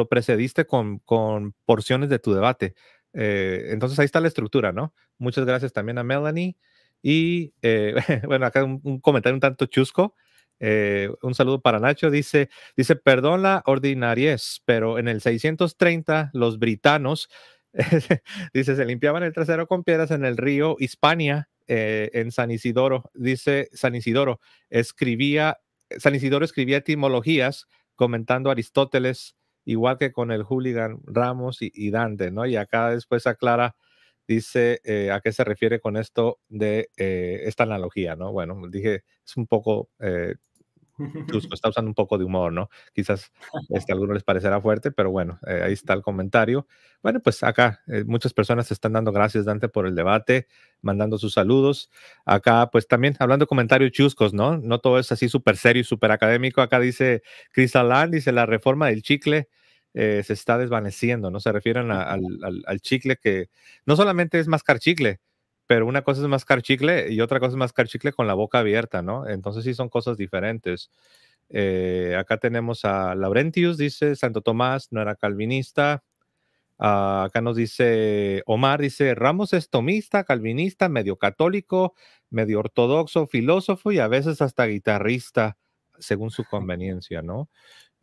precediste con, con, porciones de tu debate. Eh, entonces ahí está la estructura, ¿no? Muchas gracias también a Melanie. Y eh, bueno, acá un, comentario un tanto chusco. Eh, un saludo para Nacho. Dice, dice, perdón la ordinariez, pero en el 630 los britanos, dice, se limpiaban el trasero con piedras en el río Hispania, en San Isidoro. Dice, San Isidoro escribía San Isidoro escribía etimologías comentando Aristóteles, igual que con el hooligan Ramos y, Dante, ¿no? Y acá después aclara, dice eh, a qué se refiere con esto de eh, esta analogía, ¿no? Bueno, dije, es un poco eh, está usando un poco de humor, ¿no? Quizás que este, a algunos les parecerá fuerte, pero bueno, eh, ahí está el comentario. Bueno, pues acá eh, muchas personas están dando gracias, Dante, por el debate, mandando sus saludos. Acá, pues también hablando de comentarios chuscos, ¿no? No todo es así súper serio y súper académico. Acá dice Chris dice la reforma del chicle. Eh, se está desvaneciendo, ¿no? Se refieren al, al, chicle que no solamente es mascar chicle, pero una cosa es más chicle y otra cosa es mascar chicle con la boca abierta, ¿no? Entonces sí son cosas diferentes. Eh, acá tenemos a Laurentius, dice Santo Tomás, no era calvinista. Ah, acá nos dice Omar, dice Ramos es tomista, calvinista, medio católico, medio ortodoxo, filósofo y a veces hasta guitarrista, según su conveniencia, ¿no?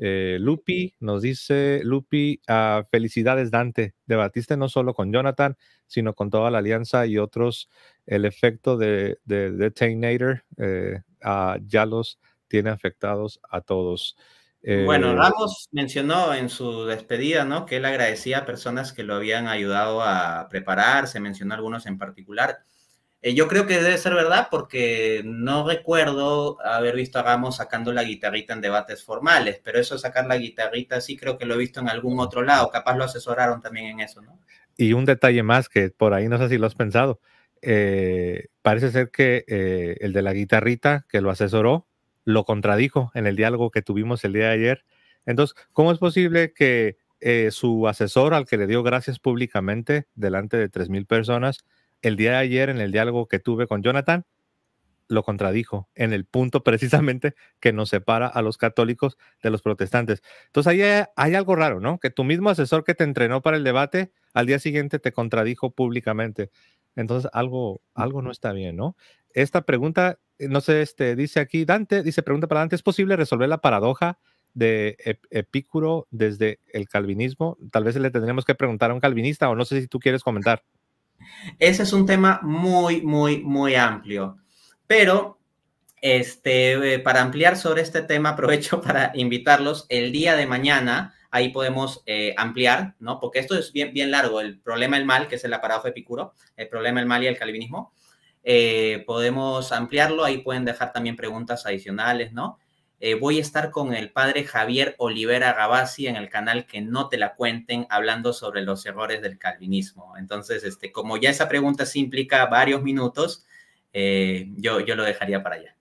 Eh, Lupi nos dice, Lupi, ah, felicidades Dante, debatiste no solo con Jonathan, sino con toda la alianza y otros, el efecto de, de, Tainator eh, ah, ya los tiene afectados a todos. bueno, eh, Ramos mencionó en su despedida, ¿no? Que él agradecía a personas que lo habían ayudado a preparar, se mencionó algunos en particular. Eh, yo creo que debe ser verdad porque no recuerdo haber visto a Ramos sacando la guitarrita en debates formales, pero eso de sacar la guitarrita sí creo que lo he visto en algún otro lado, capaz lo asesoraron también en eso, ¿no? Y un detalle más que por ahí no sé si lo has pensado, eh, parece ser que eh, el de la guitarrita que lo asesoró lo contradijo en el diálogo que tuvimos el día de ayer. Entonces, ¿cómo es posible que su asesor, al que le dio gracias públicamente delante de 3.000 personas, el día de ayer en el diálogo que tuve con Jonathan, lo contradijo en el punto precisamente que nos separa a los católicos de los protestantes. Entonces ahí hay, algo raro, ¿no? Que tu mismo asesor que te entrenó para el debate al día siguiente te contradijo públicamente. Entonces algo, algo no está bien, ¿no? Esta pregunta, eh, no sé, este, dice aquí Dante, dice pregunta para Dante, ¿es posible resolver la paradoja de Epicuro desde el calvinismo? Tal vez le tendríamos que preguntar a un calvinista o no sé si tú quieres comentar. Ese es un tema muy, muy, muy amplio. Pero este, eh, para ampliar sobre este tema, aprovecho para invitarlos el día de mañana. Ahí podemos eh, ampliar, ¿no? Porque esto es bien, bien largo. El problema del mal, que es el aparato de Epicuro, el problema del mal y el calvinismo. Eh, podemos ampliarlo. Ahí pueden dejar también preguntas adicionales, ¿no? Eh, voy a estar con el padre Javier Olivera Gabassi en el canal que no te la cuenten, hablando sobre los errores del calvinismo. Entonces, este, como ya esa pregunta sí implica varios minutos, eh, yo, yo lo dejaría para allá.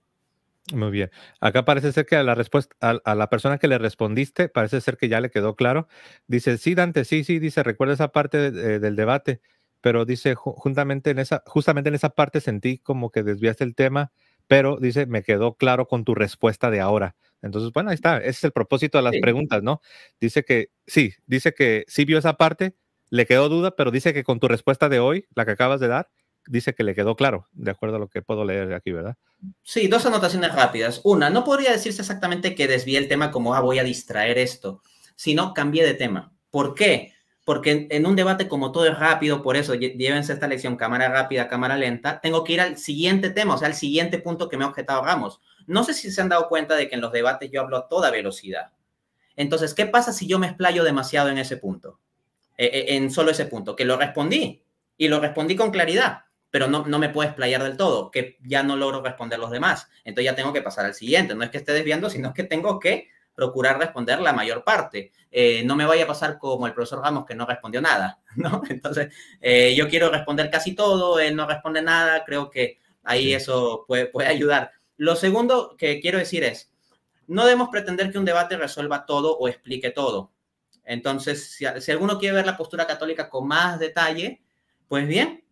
Muy bien. Acá parece ser que a la respuesta, a, la persona que le respondiste, parece ser que ya le quedó claro. Dice, sí, Dante, sí, sí, dice, recuerda esa parte eh, del debate, pero dice, juntamente en esa, justamente en esa parte sentí como que desviaste el tema pero dice, me quedó claro con tu respuesta de ahora. Entonces, bueno, ahí está, ese es el propósito de las preguntas, ¿no? Dice que sí, dice que sí vio esa parte, le quedó duda, pero dice que con tu respuesta de hoy, la que acabas de dar, dice que le quedó claro, de acuerdo a lo que puedo leer aquí, ¿verdad? Sí, dos anotaciones rápidas. Una, no podría decirse exactamente que desvié el tema como, ah, voy a distraer esto, sino cambié de tema. ¿Por qué? porque en, un debate como todo es rápido, por eso llévense esta lección, cámara rápida, cámara lenta, tengo que ir al siguiente tema, o sea, al siguiente punto que me ha objetado Ramos. No sé si se han dado cuenta de que en los debates yo hablo a toda velocidad. Entonces, ¿qué pasa si yo me explayo demasiado en ese punto? Eh, eh, en solo ese punto, que lo respondí y lo respondí con claridad, pero no, no me puedo explayar del todo, que ya no logro responder los demás. Entonces ya tengo que pasar al siguiente. No es que esté desviando, sino que tengo que procurar responder la mayor parte. Eh, no me vaya a pasar como el profesor Ramos que no respondió nada, ¿no? Entonces, eh, yo quiero responder casi todo, él no responde nada, creo que ahí eso puede, ayudar. Lo segundo que quiero decir es, no debemos pretender que un debate resuelva todo o explique todo. Entonces, si, alguno quiere ver la postura católica con más detalle, pues bien,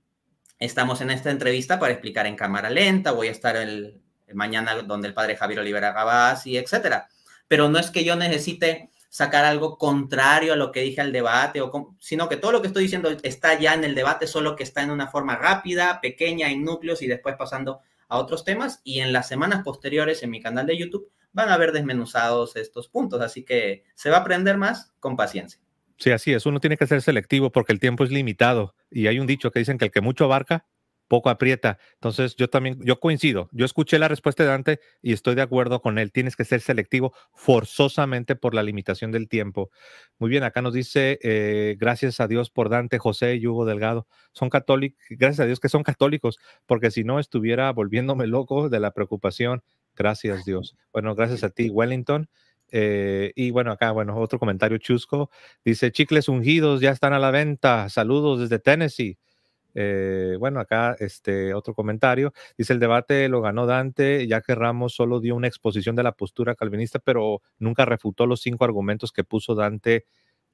estamos en esta entrevista para explicar en cámara lenta, voy a estar el, mañana donde el padre Javier Olivera Gabás y etcétera pero no es que yo necesite sacar algo contrario a lo que dije al debate, o sino que todo lo que estoy diciendo está ya en el debate, solo que está en una forma rápida, pequeña, en núcleos y después pasando a otros temas. Y en las semanas posteriores en mi canal de YouTube van a ver desmenuzados estos puntos, así que se va a aprender más con paciencia. Sí, así es, uno tiene que ser selectivo porque el tiempo es limitado y hay un dicho que dicen que el que mucho abarca, poco aprieta. Entonces, yo también, yo coincido. Yo escuché la respuesta de Dante y estoy de acuerdo con él. Tienes que ser selectivo forzosamente por la limitación del tiempo. Muy bien, acá nos dice, eh, gracias a Dios por Dante, José y Hugo Delgado. Son católicos, gracias a Dios que son católicos, porque si no estuviera volviéndome loco de la preocupación. Gracias Dios. Bueno, gracias a ti, Wellington. Eh, y bueno, acá, bueno, otro comentario chusco. Dice, chicles ungidos ya están a la venta. Saludos desde Tennessee. Eh, bueno, acá este otro comentario. Dice, el debate lo ganó Dante, ya que Ramos solo dio una exposición de la postura calvinista, pero nunca refutó los cinco argumentos que puso Dante.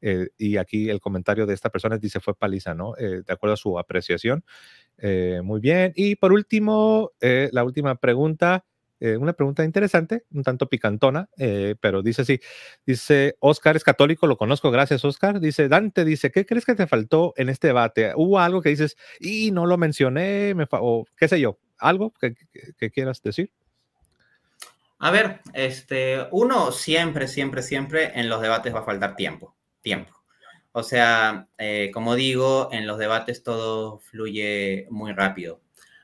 Eh, y aquí el comentario de esta persona dice, fue paliza, ¿no? Eh, de acuerdo a su apreciación. muy bien. Y por último, la última pregunta. Eh, una pregunta interesante, un tanto picantona, eh, pero dice así, dice, Oscar es católico, lo conozco, gracias Oscar, dice, Dante dice, ¿qué crees que te faltó en este debate? ¿Hubo algo que dices, y no lo mencioné, o qué sé yo, algo que, quieras decir? A ver, este, uno siempre, siempre, siempre en los debates va a faltar tiempo, tiempo. O sea, eh, como digo, en los debates todo fluye muy rápido.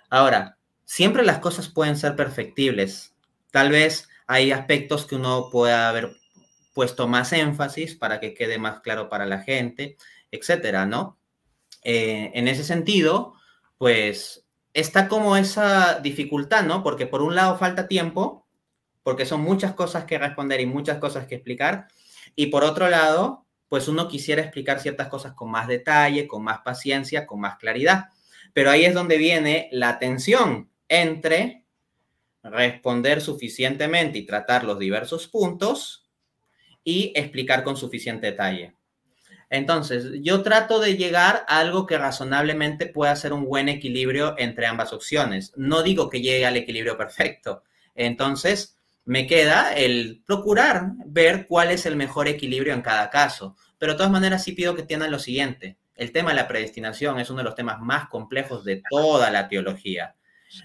Ahora, siempre las cosas pueden ser perfectibles. Tal vez hay aspectos que uno pueda haber puesto más énfasis para que quede más claro para la gente, etcétera, ¿no? Eh, en ese sentido, pues está como esa dificultad, ¿no? Porque por un lado falta tiempo, porque son muchas cosas que responder y muchas cosas que explicar, y por otro lado, pues uno quisiera explicar ciertas cosas con más detalle, con más paciencia, con más claridad. Pero ahí es donde viene la tensión, entre responder suficientemente y tratar los diversos puntos y explicar con suficiente detalle. Entonces, yo trato de llegar a algo que razonablemente pueda ser un buen equilibrio entre ambas opciones. No digo que llegue al equilibrio perfecto. Entonces, me queda el procurar ver cuál es el mejor equilibrio en cada caso. Pero de todas maneras, sí pido que tengan lo siguiente. El tema de la predestinación es uno de los temas más complejos de toda la teología.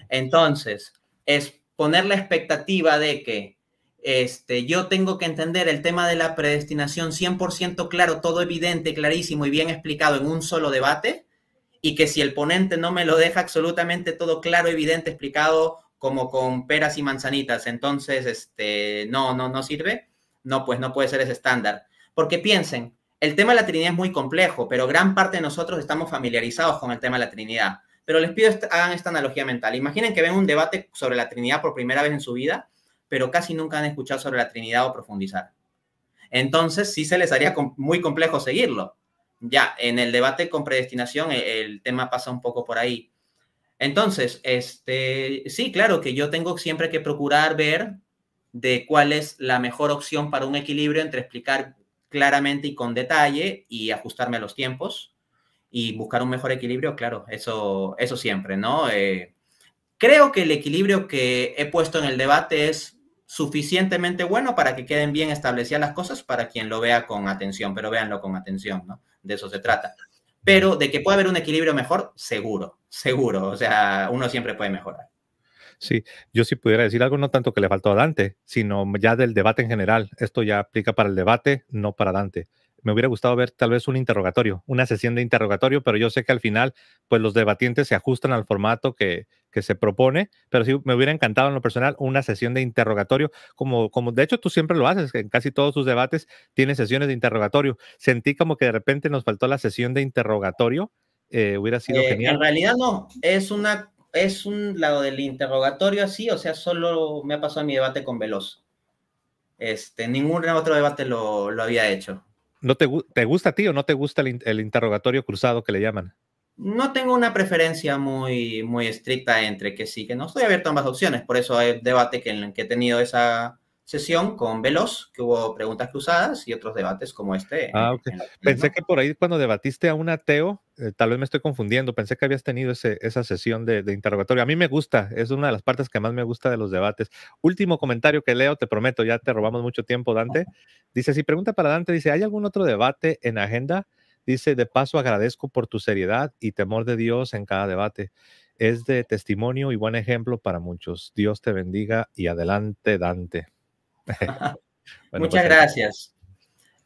Entonces, es poner la expectativa de que este, yo tengo que entender el tema de la predestinación 100% claro, todo evidente, clarísimo y bien explicado en un solo debate, y que si el ponente no me lo deja absolutamente todo claro, evidente, explicado como con peras y manzanitas, entonces este, no, no, no sirve, no, pues no puede ser ese estándar. Porque piensen, el tema de la Trinidad es muy complejo, pero gran parte de nosotros estamos familiarizados con el tema de la Trinidad. Pero les pido hagan esta analogía mental. Imaginen que ven un debate sobre la Trinidad por primera vez en su vida, pero casi nunca han escuchado sobre la Trinidad o profundizar. Entonces sí se les haría muy complejo seguirlo. Ya, en el debate con predestinación e-, el, tema pasa un poco por ahí. Entonces, este, sí, claro que yo tengo siempre que procurar ver de cuál es la mejor opción para un equilibrio entre explicar claramente y con detalle y ajustarme a los tiempos y buscar un mejor equilibrio, claro, eso, eso siempre, ¿no? Eh, creo que el equilibrio que he puesto en el debate es suficientemente bueno para que queden bien establecidas las cosas para quien lo vea con atención, pero véanlo con atención, ¿no? De eso se trata. Pero de que puede haber un equilibrio mejor, seguro, seguro, o sea, uno siempre puede mejorar. Sí, yo sí pudiera decir algo, no tanto que le faltó a Dante, sino ya del debate en general. Esto ya aplica para el debate, no para Dante me hubiera gustado ver tal vez un interrogatorio, una sesión de interrogatorio, pero yo sé que al final, pues los debatientes se ajustan al formato que, que se propone, pero sí me hubiera encantado en lo personal una sesión de interrogatorio, como, como de hecho tú siempre lo haces, en casi todos tus debates tienes sesiones de interrogatorio. Sentí como que de repente nos faltó la sesión de interrogatorio, eh, hubiera sido eh, genial. En realidad no, es una, es un lado del interrogatorio así, o sea, solo me ha pasado mi debate con Veloz. Este, ningún otro debate lo, lo había hecho. ¿No te, gusta a ti o no te gusta el, interrogatorio cruzado que le llaman? No tengo una preferencia muy, muy estricta entre que sí, que no. Estoy abierto a ambas opciones, por eso hay debate que, en que he tenido esa, sesión con Veloz, que hubo preguntas cruzadas y otros debates como este. Ah, Pensé que por ahí cuando debatiste a un ateo, eh, tal vez me estoy confundiendo, pensé que habías tenido esa sesión de, de, interrogatorio. A mí me gusta, es una de las partes que más me gusta de los debates. Último comentario que leo, te prometo, ya te robamos mucho tiempo, Dante. Dice, si pregunta para Dante, dice, ¿hay algún otro debate en agenda? Dice, de paso agradezco por tu seriedad y temor de Dios en cada debate. Es de testimonio y buen ejemplo para muchos. Dios te bendiga y adelante, Dante. Muchas pues gracias.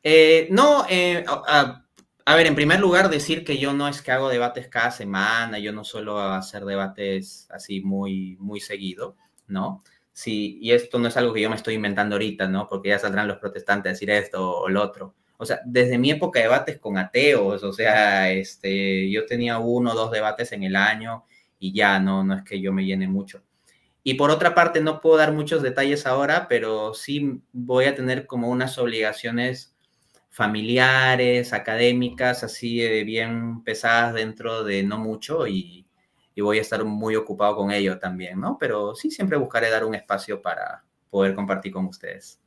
Eh, no, eh, a, ver, en primer lugar decir que yo no es que hago debates cada semana, yo no suelo hacer debates así muy, muy seguido, ¿no? Sí, y esto no es algo que yo me estoy inventando ahorita, ¿no? Porque ya saldrán los protestantes a decir esto o lo otro. O sea, desde mi época de debates con ateos, o sea, este, yo tenía uno o dos debates en el año y ya no, no es que yo me llene mucho. Y por otra parte, no puedo dar muchos detalles ahora, pero sí voy a tener como unas obligaciones familiares, académicas, así bien pesadas dentro de no mucho y, y, voy a estar muy ocupado con ello también, ¿no? Pero sí, siempre buscaré dar un espacio para poder compartir con ustedes.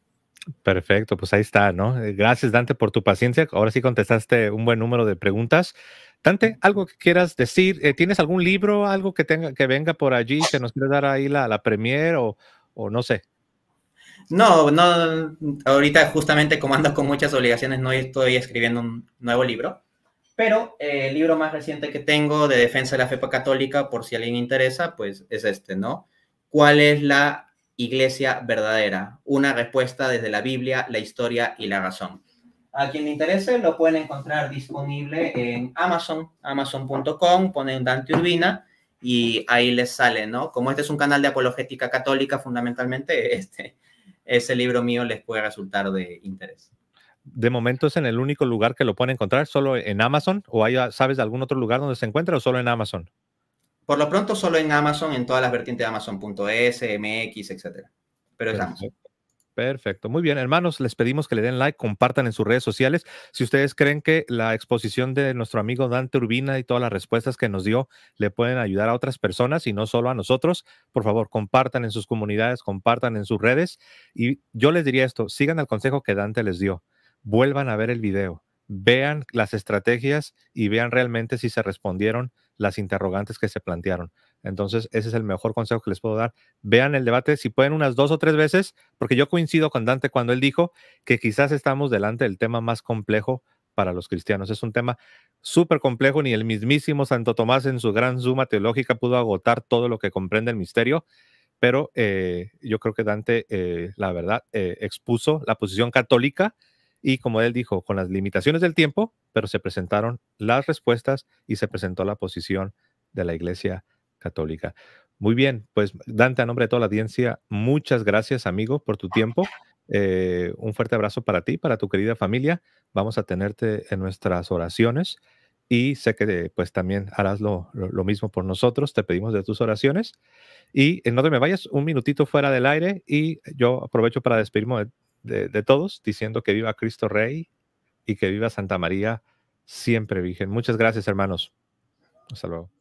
Perfecto, pues ahí está, ¿no? Gracias Dante por tu paciencia. Ahora sí contestaste un buen número de preguntas algo que quieras decir, eh, ¿tienes algún libro, algo que tenga que venga por allí, que nos quieras dar ahí la, la premier o, o no sé? No, no, ahorita justamente como ando con muchas obligaciones, no estoy escribiendo un nuevo libro, pero eh, el libro más reciente que tengo de defensa de la fe católica, por si alguien interesa, pues es este, ¿no? ¿Cuál es la iglesia verdadera? Una respuesta desde la Biblia, la historia y la razón. A quien le interese, lo pueden encontrar disponible en Amazon, amazon.com, ponen Dante Urbina y ahí les sale, ¿no? Como este es un canal de apologética católica, fundamentalmente, este, ese libro mío les puede resultar de interés. De momento es en el único lugar que lo pueden encontrar, solo en Amazon, o ¿sabes de algún otro lugar donde se encuentra o solo en Amazon? Por lo pronto, solo en Amazon, en todas las vertientes de Amazon.es, MX, etc. Pero es Amazon. Perfecto. Muy bien, hermanos, les pedimos que le den like, compartan en sus redes sociales. Si ustedes creen que la exposición de nuestro amigo Dante Urbina y todas las respuestas que nos dio le pueden ayudar a otras personas y no solo a nosotros, por favor, compartan en sus comunidades, compartan en sus redes. Y yo les diría esto, sigan el consejo que Dante les dio, vuelvan a ver el video, vean las estrategias y vean realmente si se respondieron las interrogantes que se plantearon. Entonces, ese es el mejor consejo que les puedo dar. Vean el debate, si pueden, unas dos o tres veces, porque yo coincido con Dante cuando él dijo que quizás estamos delante del tema más complejo para los cristianos. Es un tema súper complejo, ni el mismísimo Santo Tomás en su gran suma teológica pudo agotar todo lo que comprende el misterio, pero eh, yo creo que Dante, eh, la verdad, eh, expuso la posición católica y como él dijo, con las limitaciones del tiempo, pero se presentaron las respuestas y se presentó la posición de la iglesia Católica. Muy bien, pues Dante, a nombre de toda la audiencia, muchas gracias amigo por tu tiempo. Eh, un fuerte abrazo para ti, para tu querida familia. Vamos a tenerte en nuestras oraciones y sé que pues también harás lo, mismo por nosotros, te pedimos de tus oraciones y en eh, no te me vayas un minutito fuera del aire y yo aprovecho para despedirme de, de, todos diciendo que viva Cristo Rey y que viva Santa María siempre Virgen. Muchas gracias hermanos. Hasta luego.